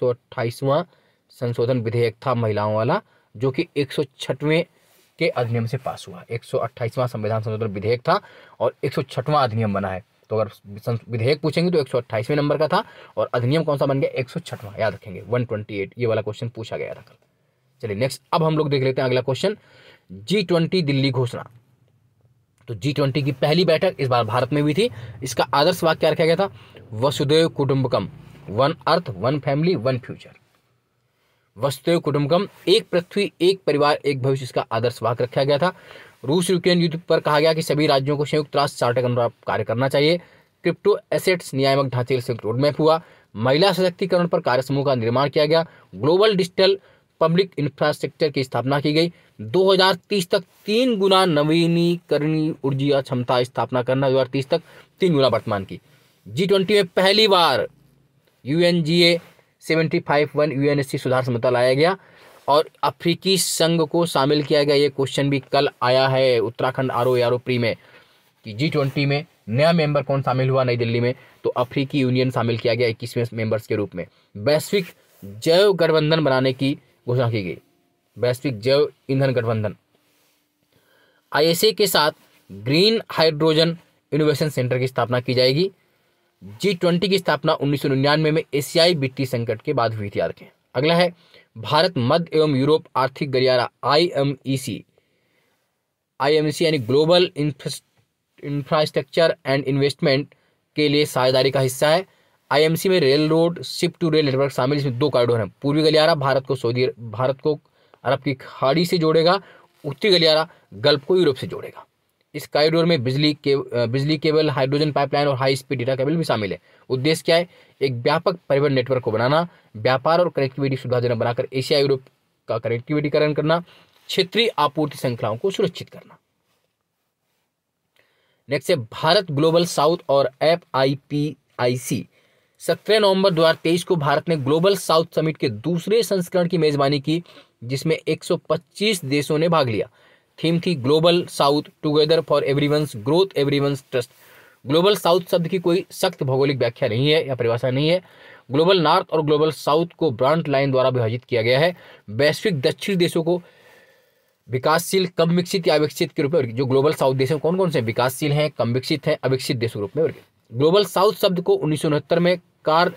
संशोधन विधेयक था महिलाओं वाला जो कि 106वें के अधिनियम से पास हुआ 128वां संविधान संशोधन विधेयक था और 106वां अधिनियम बना है तो अगर विधेयक पूछेंगे तो 128वें नंबर का था और अधिनियम कौन सा बन गया 106वां याद रखेंगे 128 ये वाला क्वेश्चन पूछा गया था कल चलिए नेक्स्ट अब हम लोग देख लेते हैं अगला क्वेश्चन जी ट्वेंटी दिल्ली घोषणा तो जी ट्वेंटी की पहली बैठक इस बार भारत में हुई थी इसका आदर्श वाक्य क्या रखा गया था Vasudhaiva Kutumbakam one earth one family one future Vasudhaiva Kutumbakam एक पृथ्वी एक परिवार एक भविष्य इसका आदर्श वाक्य रखा गया था रूस यूक्रेन युद्ध पर कहा गया कि सभी राज्यों को संयुक्त राष्ट्र चार्टर के अनुसार कार्य करना चाहिए क्रिप्टो एसेट्स नियामक ढांचे संयुक्त रोडमैप हुआ महिला सशक्तिकरण पर कार्य समूह का निर्माण किया गया ग्लोबल डिजिटल पब्लिक इंफ्रास्ट्रक्चर की स्थापना की गई 2030 तक तीन गुना नवीनीकरणीय ऊर्जा क्षमता स्थापना करना 2030 तक तीन गुना वर्तमान की जी ट्वेंटी में पहली बार U N G A seventy five one U N S C सुधार समता लाया गया और अफ्रीकी संघ को शामिल किया गया ये क्वेश्चन भी कल आया है Uttarakhand R O R O pre में कि जी ट्वेंटी में नया मेंबर कौन शामिल हुआ नई दिल्ली में तो अफ्रीकी यूनियन शामिल किया गया इक्कीसवें मेंबर्स के रूप में वैश्विक जैव गठबंधन बनाने की घोषणा की गई वैश्विक जैव ईंधन गठबंधन आईएसए के साथ ग्रीन हाइड्रोजन इनोवेशन सेंटर की स्थापना की जाएगी जी ट्वेंटी की स्थापना उन्नीस में, में एशियाई वित्तीय संकट के बाद हुई थी याद रखें अगला है भारत मध्य एवं यूरोप आर्थिक गलियारा I M E C I M C यानी ग्लोबल इंफ्रास्ट्रक्चर एंड इन्वेस्टमेंट के लिए साझेदारी का हिस्सा है आईएमसी में rail road ship to rail network शामिल इसमें दो कॉरिडोर हैं पूर्वी गलियारा भारत को सऊदी भारत को अरब की खाड़ी से जोड़ेगा उत्तरी गलियारा गल्फ को यूरोप से जोड़ेगा इस कॉरिडोर में बिजली के बिजली केबल हाइड्रोजन पाइपलाइन और हाई स्पीड डेटा केबल भी शामिल है उद्देश्य क्या है एक व्यापक परिवहन नेटवर्क को बनाना व्यापार और कनेक्टिविटी सुविधाजनक बनाकर एशिया यूरोप का कनेक्टिविटीकरण करना क्षेत्रीय आपूर्ति श्रृंखलाओं को सुरक्षित करना नेक्स्ट है भारत ग्लोबल साउथ और F I P I C सत्रह नवंबर 2023 को भारत ने ग्लोबल साउथ समिट के दूसरे संस्करण की मेजबानी की जिसमें 125 देशों ने भाग लिया थीम थी global south together for every growth every trust global south शब्द की कोई सख्त भौगोलिक व्याख्या नहीं है या परिभाषा नहीं है ग्लोबल नॉर्थ और ग्लोबल साउथ को ब्रांड लाइन द्वारा विभाजित किया गया है वैश्विक दक्षिण देशों को विकासशील कम विकसित या अविकसित के रूप में जो ग्लोबल साउथ देश हैं कौन कौन से विकासशील हैं कम विकसित हैं अविकसित देश के रूप में ग्लोबल साउथ शब्द को उन्नीस में कार्ल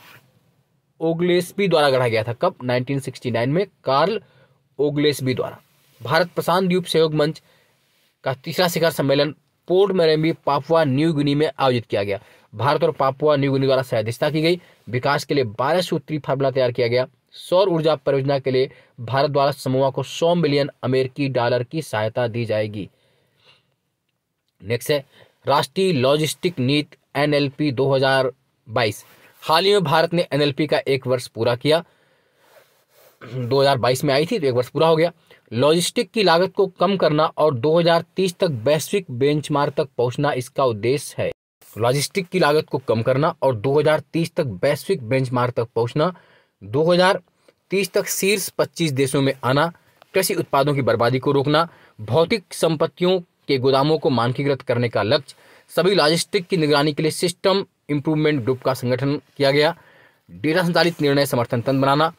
ओग्लेसपी द्वारा गढ़ा गया था कब 1969 में कार्ल ओगलेसबी द्वारा भारत प्रशांत द्वीप सहयोग मंच का तीसरा शिखर सम्मेलन Port Moresby Papua New Guinea में आयोजित किया गया भारत और पापुआ न्यू गिनी द्वारा सहायता की गई विकास के लिए बारह सूत्री फार्मूला तैयार किया गया सौर ऊर्जा परियोजना के लिए भारत द्वारा समूह को सौ मिलियन अमेरिकी डॉलर की सहायता दी जाएगी नेक्स्ट है राष्ट्रीय लॉजिस्टिक नीत एनएलपी 2022 हाल ही में भारत ने एनएलपी का एक वर्ष पूरा किया 2022 में आई थी तो एक वर्ष पूरा हो गया लॉजिस्टिक की लागत को कम करना और 2030 तक वैश्विक बेंचमार्क तक पहुंचना इसका उद्देश्य है लॉजिस्टिक की लागत को कम करना और 2030 तक वैश्विक बेंचमार्क तक पहुंचना 2030 तक शीर्ष 25 देशों में आना कृषि उत्पादों की बर्बादी को रोकना भौतिक संपत्तियों के गोदामों को मानकीकृत करने का लक्ष्य सभी लॉजिस्टिक की निगरानी के लिए सिस्टम इम्प्रूवमेंट ग्रुप का संगठन किया गया डेटा संचालित निर्णय समर्थन तंत्र बनाना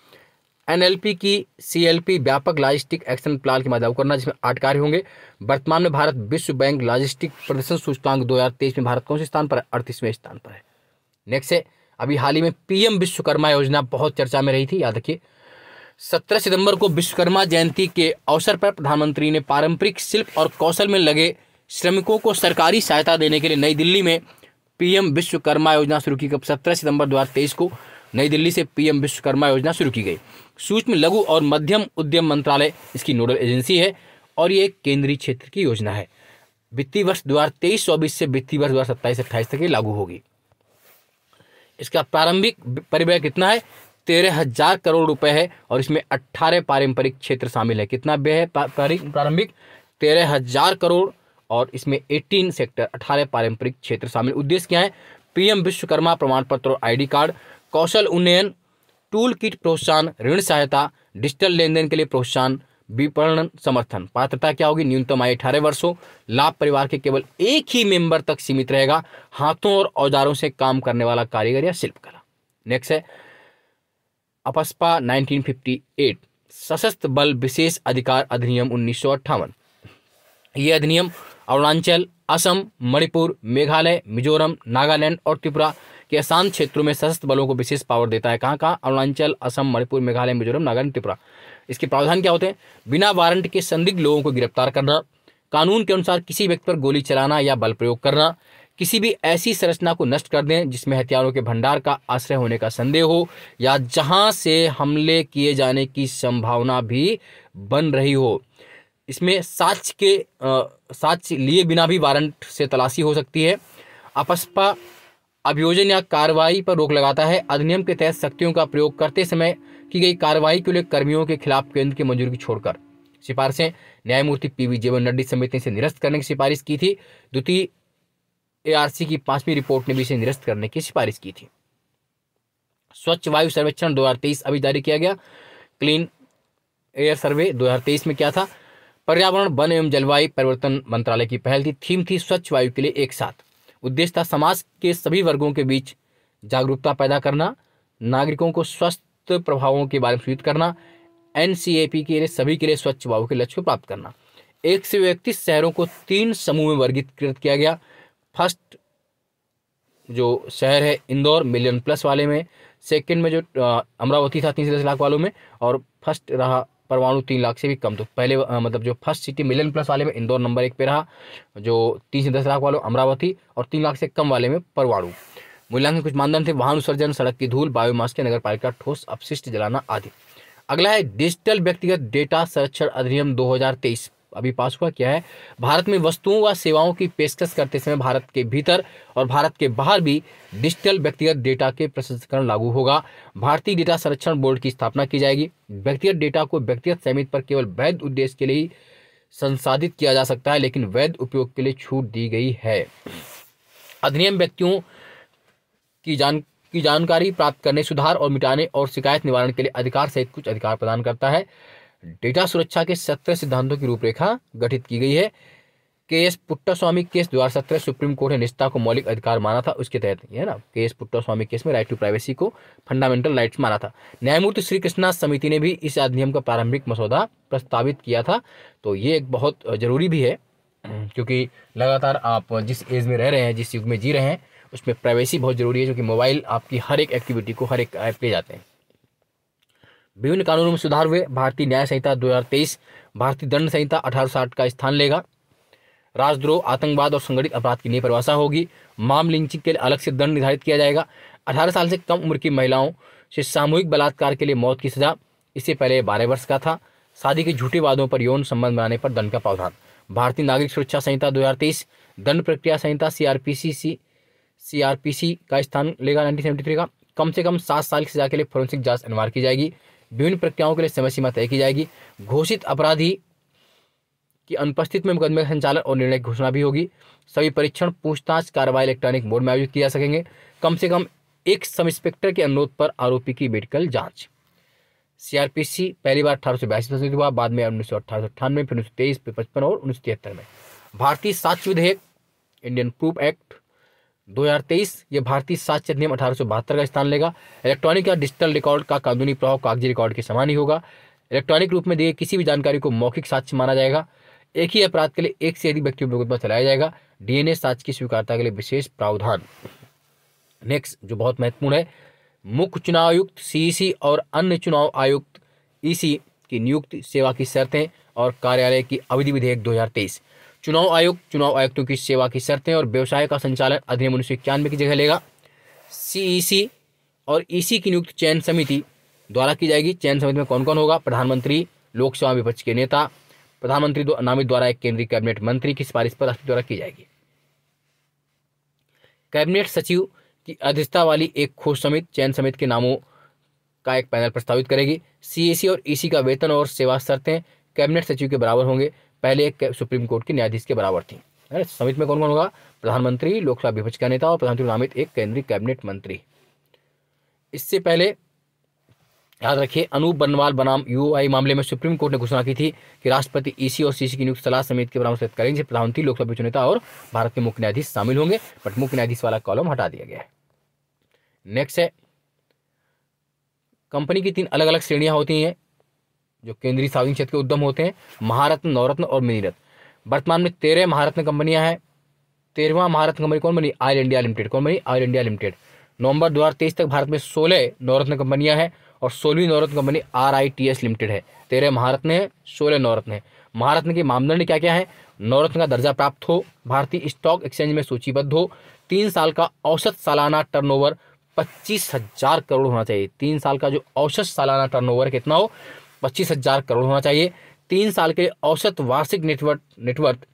एनएलपी की सीएलपी व्यापक लॉजिस्टिक एक्शन प्लान की मदद करना जिसमें आठ कार्य होंगे वर्तमान में भारत विश्व बैंक लॉजिस्टिक प्रदर्शन सूचकांक 2023 में भारत कौन से स्थान पर है अड़तीसवें स्थान पर है नेक्स्ट है अभी हाल ही में पीएम विश्वकर्मा योजना बहुत चर्चा में रही थी याद रखिए सत्रह सितंबर को विश्वकर्मा जयंती के अवसर पर प्रधानमंत्री ने पारंपरिक शिल्प और कौशल में लगे श्रमिकों को सरकारी सहायता देने के लिए नई दिल्ली में पीएम विश्वकर्मा योजना शुरू की गई सत्रह सितंबर दो को नई दिल्ली से पीएम विश्वकर्मा योजना शुरू की गई सूक्ष्म लघु और मध्यम उद्यम मंत्रालय इसकी नोडल एजेंसी है और ये एक केंद्रीय क्षेत्र की योजना है वित्तीय वर्ष दो हज़ार तेईस चौबीस से वित्तीय वर्ष दो हज़ार सत्ताईस अट्ठाईस तक ये लागू होगी इसका प्रारंभिक परिवय कितना है तेरह हजार करोड़ रुपए है और इसमें अट्ठारह पारंपरिक क्षेत्र शामिल है कितना व्यय है प्रारंभिक तेरह हजार करोड़ और इसमें एटीन सेक्टर अठारह पारंपरिक क्षेत्र शामिल उद्देश्य क्या है पीएम विश्वकर्मा प्रमाण पत्र और आईडी कार्ड कौशल उन्नयन टूल किट प्रोत्साहन ऋण सहायता डिजिटल लेन देन के लिए प्रोत्साहन विपणन समर्थन पात्रता क्या होगी न्यूनतम आय अठारह वर्षों लाभ परिवार के केवल एक ही मेंबर तक सीमित रहेगा हाथों और औजारों से काम करने वाला कारीगर या शिल्पकला नेक्स्ट है अपस्पा 1958 सशस्त्र बल विशेष अधिकार अधिनियम उन्नीस ये अधिनियम अरुणाचल असम मणिपुर मेघालय मिजोरम नागालैंड और त्रिपुरा कि अशांत क्षेत्रों में सशस्त्र बलों को विशेष पावर देता है कहाँ कहाँ अरुणाचल असम मणिपुर मेघालय मिजोरम नागालैंड त्रिपुरा इसके प्रावधान क्या होते हैं बिना वारंट के संदिग्ध लोगों को गिरफ्तार करना कानून के अनुसार किसी व्यक्ति पर गोली चलाना या बल प्रयोग करना किसी भी ऐसी संरचना को नष्ट कर दें जिसमें हथियारों के भंडार का आश्रय होने का संदेह हो या जहां से हमले किए जाने की संभावना भी बन रही हो इसमें साक्ष के साक्ष लिए बिना भी वारंट से तलाशी हो सकती है अपस्पा अभियोजन या कार्रवाई पर रोक लगाता है अधिनियम के तहत शक्तियों का प्रयोग करते समय की गई कार्रवाई के लिए कर्मियों के खिलाफ केंद्र की मंजूरी छोड़कर सिफारिशें न्यायमूर्ति पीवी जेवन नड्डी समिति ने इसे निरस्त करने की सिफारिश की थी द्वितीय एआरसी की पांचवी रिपोर्ट ने भी इसे निरस्त करने की सिफारिश की थी स्वच्छ वायु सर्वेक्षण 2023 अभी जारी किया गया क्लीन एयर सर्वे 2023 में क्या था पर्यावरण वन एवं जलवायु परिवर्तन मंत्रालय की पहल थी थीम थी स्वच्छ वायु के लिए एक साथ उद्देश्य था समाज के सभी वर्गों के बीच जागरूकता पैदा करना नागरिकों को स्वस्थ प्रभावों के बारे में सूचित करना एन के लिए सभी के लिए स्वच्छ भाव के लक्ष्य को प्राप्त करना एक से इकतीस शहरों को तीन समूह में वर्गीकृत किया गया फर्स्ट जो शहर है इंदौर मिलियन प्लस वाले में सेकंड में जो अमरावती था तीन से दस लाख वालों में और फर्स्ट रहा परमाणु तीन लाख से भी कम तो पहले आ, मतलब जो फर्स्ट सिटी मिलियन प्लस वाले में इंदौर नंबर एक पे रहा जो तीन से दस लाख वालों अमरावती और तीन लाख से कम वाले में परवाणु मूल्यांकन कुछ मानदंड थे वाहन उत्सर्जन सड़क की धूल बायोमास के नगर पालिका ठोस अपशिष्ट जलाना आदि अगला है डिजिटल व्यक्तिगत डेटा संरक्षण अधिनियम दो अभी पास हुआ क्या है भारत में वस्तुओं व सेवाओं की पेशकश करते समय भारत के भीतर और भारत के बाहर भी डिजिटल व्यक्तिगत डेटा के प्रसंस्करण लागू होगा भारतीय डेटा संरक्षण बोर्ड की स्थापना की जाएगी व्यक्तिगत डेटा को व्यक्तिगत सहमित पर केवल वैध उद्देश्य के लिए ही संसाधित किया जा सकता है लेकिन वैध उपयोग के लिए छूट दी गई है अधिनियम व्यक्तियों की जान की जानकारी प्राप्त करने सुधार और मिटाने और शिकायत निवारण के लिए अधिकार सहित कुछ अधिकार प्रदान करता है डेटा सुरक्षा के सत्रह सिद्धांतों की रूपरेखा गठित की गई है के एस पुट्टा स्वामी केस दो हज़ार सत्रह सुप्रीम कोर्ट ने निष्ठा को मौलिक अधिकार माना था उसके तहत है ना K S Puttaswamy case में राइट टू प्राइवेसी को फंडामेंटल राइट्स माना था न्यायमूर्ति श्री कृष्णा समिति ने भी इस अधिनियम का प्रारंभिक मसौदा प्रस्तावित किया था तो ये एक बहुत ज़रूरी भी है क्योंकि लगातार आप जिस एज में रह रहे हैं जिस युग में जी रहे हैं उसमें प्राइवेसी बहुत ज़रूरी है क्योंकि मोबाइल आपकी हर एक एक्टिविटी को हर एक ऐप पे जाते हैं विभिन्न कानूनों में सुधार हुए भारतीय न्याय संहिता 2023 भारतीय दंड संहिता अठारह का स्थान लेगा राजद्रोह आतंकवाद और संगठित अपराध की नई परिभाषा होगी माम लिंचिंग के लिए अलग से दंड निर्धारित किया जाएगा अठारह साल से कम उम्र की महिलाओं से सामूहिक बलात्कार के लिए मौत की सजा इससे पहले बारह वर्ष का था शादी के झूठे वादों पर यौन संबंध बनाने पर दंड का प्रावधान भारतीय नागरिक सुरक्षा संहिता दो दंड प्रक्रिया संहिता सी आर का स्थान लेगा नाइनटीन का कम से कम सात साल की सजा के लिए फोरेंसिक जांच अनिवार्य की जाएगी विभिन्न प्रक्रियाओं के लिए समय सीमा तय की जाएगी घोषित अपराधी की अनुपस्थित में मुकदमे का संचालन और निर्णय की घोषणा भी होगी सभी परीक्षण पूछताछ कार्रवाई इलेक्ट्रॉनिक मोड में आयोजित किए जा सकेंगे कम से कम एक सब इंस्पेक्टर के अनुरोध पर आरोपी की मेडिकल जांच सीआरपीसी पहली बार अठारह सौ बयासी में हुआ बाद में उन्नीस सौ अठारह सौ अट्ठानवे फिर उन्नीस सौ तेईस फिर पचपन और उन्नीस सौ तिहत्तर में भारतीय साक्ष्य विधेयक इंडियन प्रूफ एक्ट 2023 ये भारतीय साक्ष्य अधिनियम अठारह का स्थान लेगा इलेक्ट्रॉनिक या डिजिटल रिकॉर्ड का कानूनी प्रभाव कागजी रिकॉर्ड के समान ही होगा इलेक्ट्रॉनिक रूप में दिए किसी भी जानकारी को मौखिक साक्ष्य माना जाएगा एक ही अपराध के लिए एक से अधिक व्यक्ति मुकदमा चलाया जाएगा डीएनए साक्ष्य की स्वीकारता के लिए विशेष प्रावधान नेक्स्ट जो बहुत महत्वपूर्ण है मुख्य चुनाव आयुक्त सीईसी और अन्य चुनाव आयुक्त ईसी की नियुक्ति सेवा की शर्तें और कार्यालय की अवधि विधेयक दो चुनाव आयोग चुनाव आयुक्तों की सेवा की शर्तें और व्यवसाय का संचालन अधिनियम उन्नीस सौ इक्यानवे की जगह लेगा सीईसी e और ईसी e की नियुक्त चयन समिति द्वारा की जाएगी चयन समिति में कौन कौन होगा प्रधानमंत्री लोकसभा विपक्ष के नेता प्रधानमंत्री नामित द्वारा एक केंद्रीय कैबिनेट मंत्री की सिफारिश पर राष्ट्रपति द्वारा की जाएगी कैबिनेट सचिव की अध्यक्षता वाली एक खोज समिति चयन समिति के नामों का एक पैनल प्रस्तावित करेगी सीएसी e और ईसी का वेतन और सेवा शर्तें कैबिनेट सचिव के बराबर होंगे पहले एक सुप्रीम कोर्ट के न्यायाधीश के बराबर थी समिति में कौन कौन होगा प्रधानमंत्री लोकसभा विपक्ष का नेता और प्रधानमंत्री नामित एक केंद्रीय कैबिनेट मंत्री इससे पहले याद रखिए अनूप बनवाल बनाम यूआई मामले में सुप्रीम कोर्ट ने घोषणा की थी कि राष्ट्रपति ईसी और सीसी की नियुक्त सलाह समिति के बराबर करेंगे प्रधानमंत्री लोकसभा विपक्ष नेता और भारत के मुख्य न्यायाधीश शामिल होंगे बट मुख्य न्यायाधीश वाला कॉलम हटा दिया गया है नेक्स्ट है कंपनी की तीन अलग अलग श्रेणियां होती हैं जो केंद्रीय सार्वजनिक क्षेत्र के उद्यम होते हैं महारत्न नवरत्न और मिनीरत्न वर्तमान में तेरह महारत्न कंपनियां हैं तेरहवा महारत्न कंपनी कौन बनी आयल इंडिया लिमिटेड कौन बनी आयल इंडिया लिमिटेड नवंबर दो तक भारत में सोलह नवरत्न कंपनियां हैं और सोलहवीं Navratna company R I T S limited है तेरह महारत्न है सोलह नवरत्न है महारत्न के मानदंड क्या क्या है नवरत्न का दर्जा प्राप्त हो भारतीय स्टॉक एक्सचेंज में सूचीबद्ध हो तीन साल का औसत सालाना टर्नओवर पच्चीस हजार करोड़ होना चाहिए तीन साल का जो औसत सालाना टर्नओवर कितना हो पच्चीस हजार करोड़ होना चाहिए तीन साल के औसत वार्षिक नेटवर्क नेटवर्थ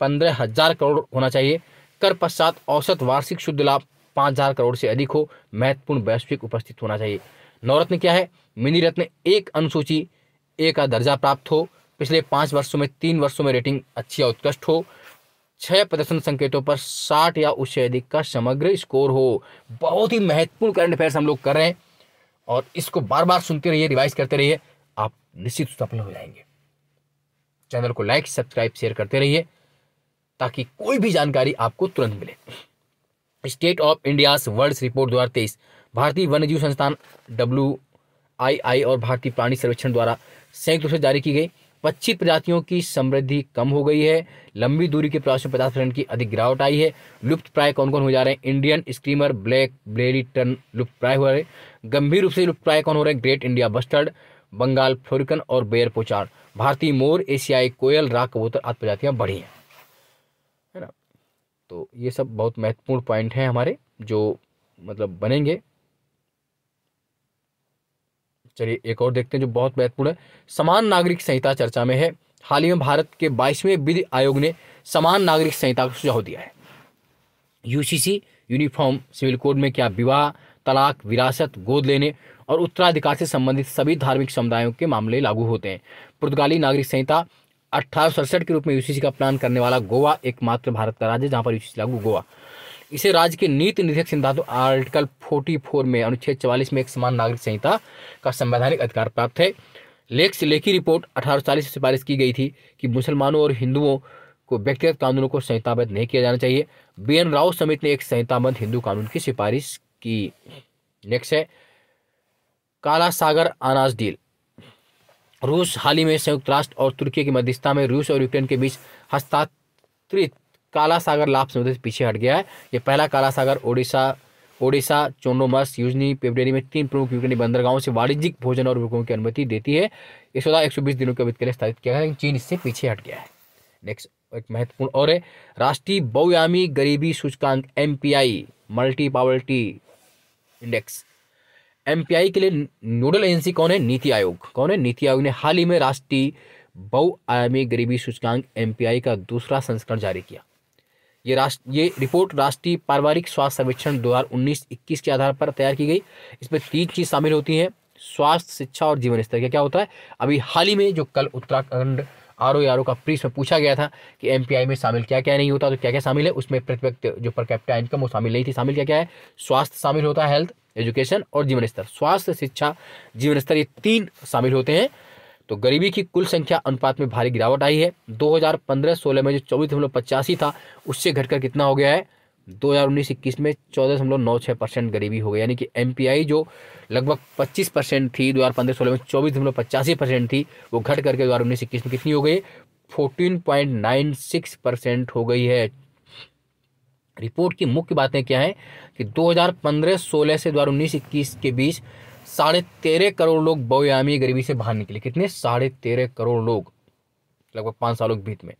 पंद्रह हजार करोड़ होना चाहिए कर पश्चात औसत वार्षिक शुद्ध लाभ पाँच हजार करोड़ से अधिक हो महत्वपूर्ण वैश्विक उपस्थित होना चाहिए नवरत्न क्या है मिनी रत्न एक अनुसूची ए का दर्जा प्राप्त हो पिछले पाँच वर्षों में तीन वर्षों में रेटिंग अच्छी या उत्कृष्ट हो छह प्रदर्शन संकेतों पर साठ या उससे अधिक का समग्र स्कोर हो बहुत ही महत्वपूर्ण करंट अफेयर्स हम लोग कर रहे हैं और इसको बार बार सुनते रहिए रिवाइज करते रहिए निश्चित सफल हो जाएंगे चैनल को लाइक सब्सक्राइब शेयर करते रहिए ताकि कोई भी जानकारी आपको तुरंत मिले state of India world report दो भारतीय वन्यजीव संस्थान डब्ल्यू आई आई और भारतीय प्राणी सर्वेक्षण द्वारा संयुक्त रूप से जारी की गई पच्चीस प्रजातियों की समृद्धि कम हो गई है लंबी दूरी के प्रवास में पचास परसेंट की अधिक गिरावट आई है लुप्त प्राय कौन कौन हो जा रहे हैं Indian skimmer black bellied tern लुप्त प्राय हो रहे गंभीर रूप से लुप्त प्राय कौन हो रहे हैं great India bustard Bengal florican और बेर पोचार भारतीय मोर एशियाई कोयल राह कबूतर आदि प्रजातियाँ बढ़ी हैं है ना तो ये सब बहुत महत्वपूर्ण पॉइंट हैं हमारे जो मतलब बनेंगे चलिए एक और देखते हैं जो बहुत महत्वपूर्ण है समान नागरिक संहिता चर्चा में है हाल ही में भारत के बाईसवें विधि आयोग ने समान नागरिक संहिता को सुझाव दिया है यूसीसी यूनिफॉर्म सिविल कोड में क्या विवाह तलाक विरासत गोद लेने और उत्तराधिकार से संबंधित सभी धार्मिक समुदायों के मामले लागू होते हैं पुर्तगाली नागरिक संहिता अठारह के रूप में यूसीसी का प्लान करने वाला गोवा एकमात्र भारत का राज्य जहाँ पर यूसी लागू गोवा इसे राज्य के नीति निधेयक सिद्धांत आर्टिकल 44 में अनुच्छेद 44 में एक समान नागरिक संहिता का संवैधानिक अधिकार प्राप्त है लेख से लेखी रिपोर्ट अठारह से सिफारिश की गई थी कि मुसलमानों और हिंदुओं को व्यक्तिगत कानूनों को संहिताबद्ध नहीं किया जाना चाहिए बी एन राव समिति ने एक संहिताबद्ध हिंदू कानून की सिफारिश की नेक्स्ट है काला सागर अनाज डील रूस हाल ही में संयुक्त राष्ट्र और तुर्की की मध्यस्थता में रूस और यूक्रेन के बीच हस्तांतरित काला सागर लाभ समझौते से पीछे हट गया है यह पहला काला सागर ओडिशा ओडिशा चोनोमस यूजनी पेबडेरी में तीन प्रमुख यूक्रेनी बंदरगाहों से वाणिज्यिक भोजन और उपयोगों की अनुमति देती है इस एक सौ बीस दिनों के वित्त के लिए स्थापित किया है चीन इससे पीछे हट गया है नेक्स्ट एक महत्वपूर्ण और है राष्ट्रीय बहुयामी गरीबी सूचकांक M P multi poverty index MPI के लिए नोडल एजेंसी कौन है नीति आयोग कौन है नीति आयोग ने हाल ही में राष्ट्रीय बहुआयामी गरीबी सूचकांक एमपीआई का दूसरा संस्करण जारी किया ये राष्ट्र ये रिपोर्ट राष्ट्रीय पारिवारिक स्वास्थ्य सर्वेक्षण 2019-21 के आधार पर तैयार की गई इसमें तीन चीज़ शामिल होती हैं स्वास्थ्य शिक्षा और जीवन स्तर क्या क्या होता है अभी हाल ही में जो कल Uttarakhand R O R O का प्रीस में पूछा गया था कि एम पी आई में शामिल क्या क्या नहीं होता तो क्या क्या शामिल है उसमें प्रति व्यक्ति जो पर कैपिटा इनकम वो शामिल नहीं थी शामिल क्या क्या है स्वास्थ्य शामिल होता है हेल्थ एजुकेशन और जीवन स्तर स्वास्थ्य शिक्षा जीवन स्तर ये तीन शामिल होते हैं तो गरीबी की कुल संख्या अनुपात में भारी गिरावट आई है 2015-16 में जो चौबीस दशमलव पचासी था उससे घटकर कितना हो गया है 2019-21 में चौदह दशमलव नौ छः परसेंट गरीबी हो गई यानी कि एम जो लगभग 25 परसेंट थी 2015-16 में चौबीस दशमलव पचासी परसेंट थी वो घट करके दो हज़ार उन्नीस इक्कीस में कितनी हो गई fourteen point nine six percent हो गई है रिपोर्ट की मुख्य बातें क्या हैं कि 2015 16 से उन्नीस इक्कीस के बीच साढ़े तेरह करोड़ लोग बहुआयामी गरीबी से बाहर निकले कितने साढ़े तेरह करोड़ लोग लगभग पाँच सालों के बीच में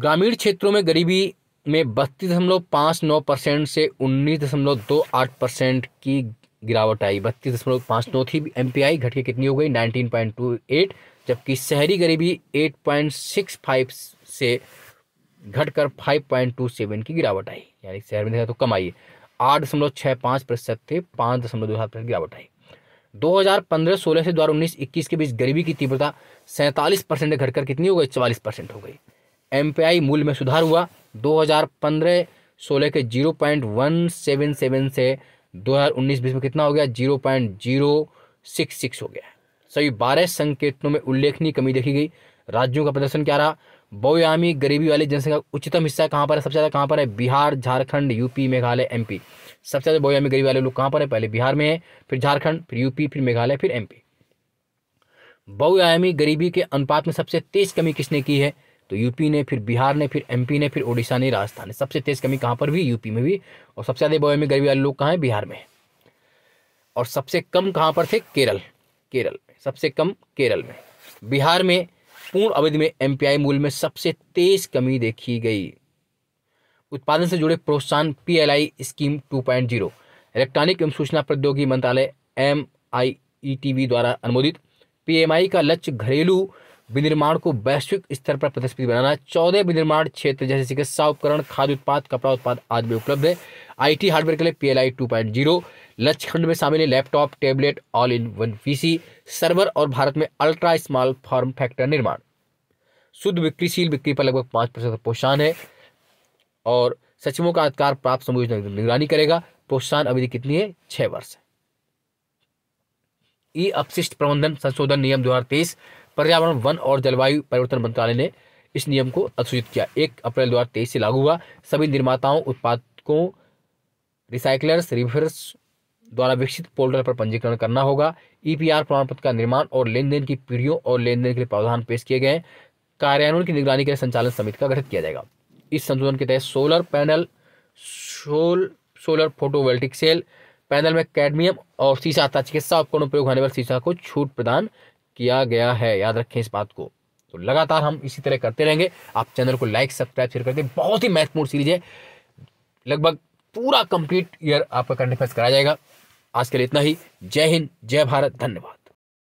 ग्रामीण क्षेत्रों में गरीबी में बत्तीस दशमलव पाँच नौ परसेंट से उन्नीस दशमलव दो आठ परसेंट की गिरावट आई बत्तीस दशमलव पाँच नौ थी एम पी आई घटके कितनी हो गई नाइनटीन पॉइंट टू एट जबकि शहरी गरीबी एट पॉइंट सिक्स फाइव से घटकर 5.27 की गिरावट आई यानी शहर में देखा तो कम आई आठ दशमलव छः पाँच प्रतिशत थे पाँच दशमलव दो सात प्रतिशत गिरावट आई 2015 सोलह से 2019-21 के बीच गरीबी की तीव्रता सैंतालीस परसेंट घटकर कितनी हो गई चवालीस परसेंट हो गई एम मूल्य में सुधार हुआ 2015 सोलह के 0.177 से 2019 बीस में कितना हो गया 0.066 हो गया सभी बारह संकेतों में उल्लेखनीय कमी देखी गई राज्यों का प्रदर्शन क्या रहा बहुयामी गरीबी वाली जनसंख्या का उच्चतम हिस्सा कहाँ पर है सबसे ज़्यादा कहाँ पर है बिहार झारखंड यूपी मेघालय एमपी सबसे ज़्यादा बहुयामी गरीबी वाले लोग कहाँ पर है पहले बिहार में है फिर झारखंड फिर यूपी फिर मेघालय फिर एमपी बहुआयामी गरीबी के अनुपात में सबसे तेज कमी किसने की है तो यूपी ने फिर बिहार ने फिर एमपी ने फिर ओडिशा ने राजस्थान ने सबसे तेज कमी कहाँ पर भी यूपी में भी और सबसे ज़्यादा बहुआयामी गरीबी वाले लोग कहाँ हैं बिहार में और सबसे कम कहाँ पर थे केरल केरल में सबसे कम केरल में बिहार में पूर्ण अवधि में एमपीआई मूल्य में सबसे तेज कमी देखी गई उत्पादन से जुड़े प्रोत्साहन पीएलआई स्कीम 2.0 इलेक्ट्रॉनिक एवं सूचना प्रौद्योगिकी मंत्रालय एम आई e द्वारा अनुमोदित पीएमआई का लक्ष्य घरेलू विनिर्माण को वैश्विक स्तर पर प्रतिस्पर्धी बनाना चौदह विनिर्माण क्षेत्र जैसे चिकित्सा उपकरण खाद्य उत्पाद कपड़ा उत्पाद आदि में उपलब्ध है आईटी हार्डवेयर के लिए P L I two point zero लक्ष्य में शामिल है laptop tablet all in one PC server और भारत में अल्ट्रा स्मॉल फॉर्म फैक्टर निर्माण शुद्ध बिक्रीशील बिक्री पर लगभग पाँच प्रतिशत प्रोत्साहन है और सचिवों का अधिकार प्राप्त समूह निगरानी करेगा प्रोत्साहन अवधि कितनी है छः वर्ष ई अपशिष्ट प्रबंधन संशोधन नियम दो पर्यावरण वन और जलवायु परिवर्तन मंत्रालय ने इस नियम को अधिसूचित किया एक अप्रैल दो से लागू हुआ सभी निर्माताओं उत्पादकों रिसाइकलर्स रिवर्स द्वारा विकसित पोर्टल पर पंजीकरण करना होगा ईपीआर e प्रमाण पत्र का निर्माण और लेन देन की पीढ़ियों और लेन देन के लिए प्रावधान पेश किए गए कार्यान्वयन की निगरानी के लिए संचालन समिति का गठित किया जाएगा इस संशोधन के तहत सोलर पैनल सोल सोलर फोटोवोल्टिक सेल पैनल में कैडमियम और शीशा तथा चिकित्सा उपकरणों प्रयोग होने पर शीशा को छूट प्रदान किया गया है याद रखें इस बात को तो लगातार हम इसी तरह करते रहेंगे आप चैनल को लाइक सब्सक्राइब शेयर करके बहुत ही महत्वपूर्ण सीरीज है लगभग पूरा कंप्लीट ईयर आपका करंट अफेयर्स कराया जाएगा आज के लिए इतना ही जय हिंद जय भारत धन्यवाद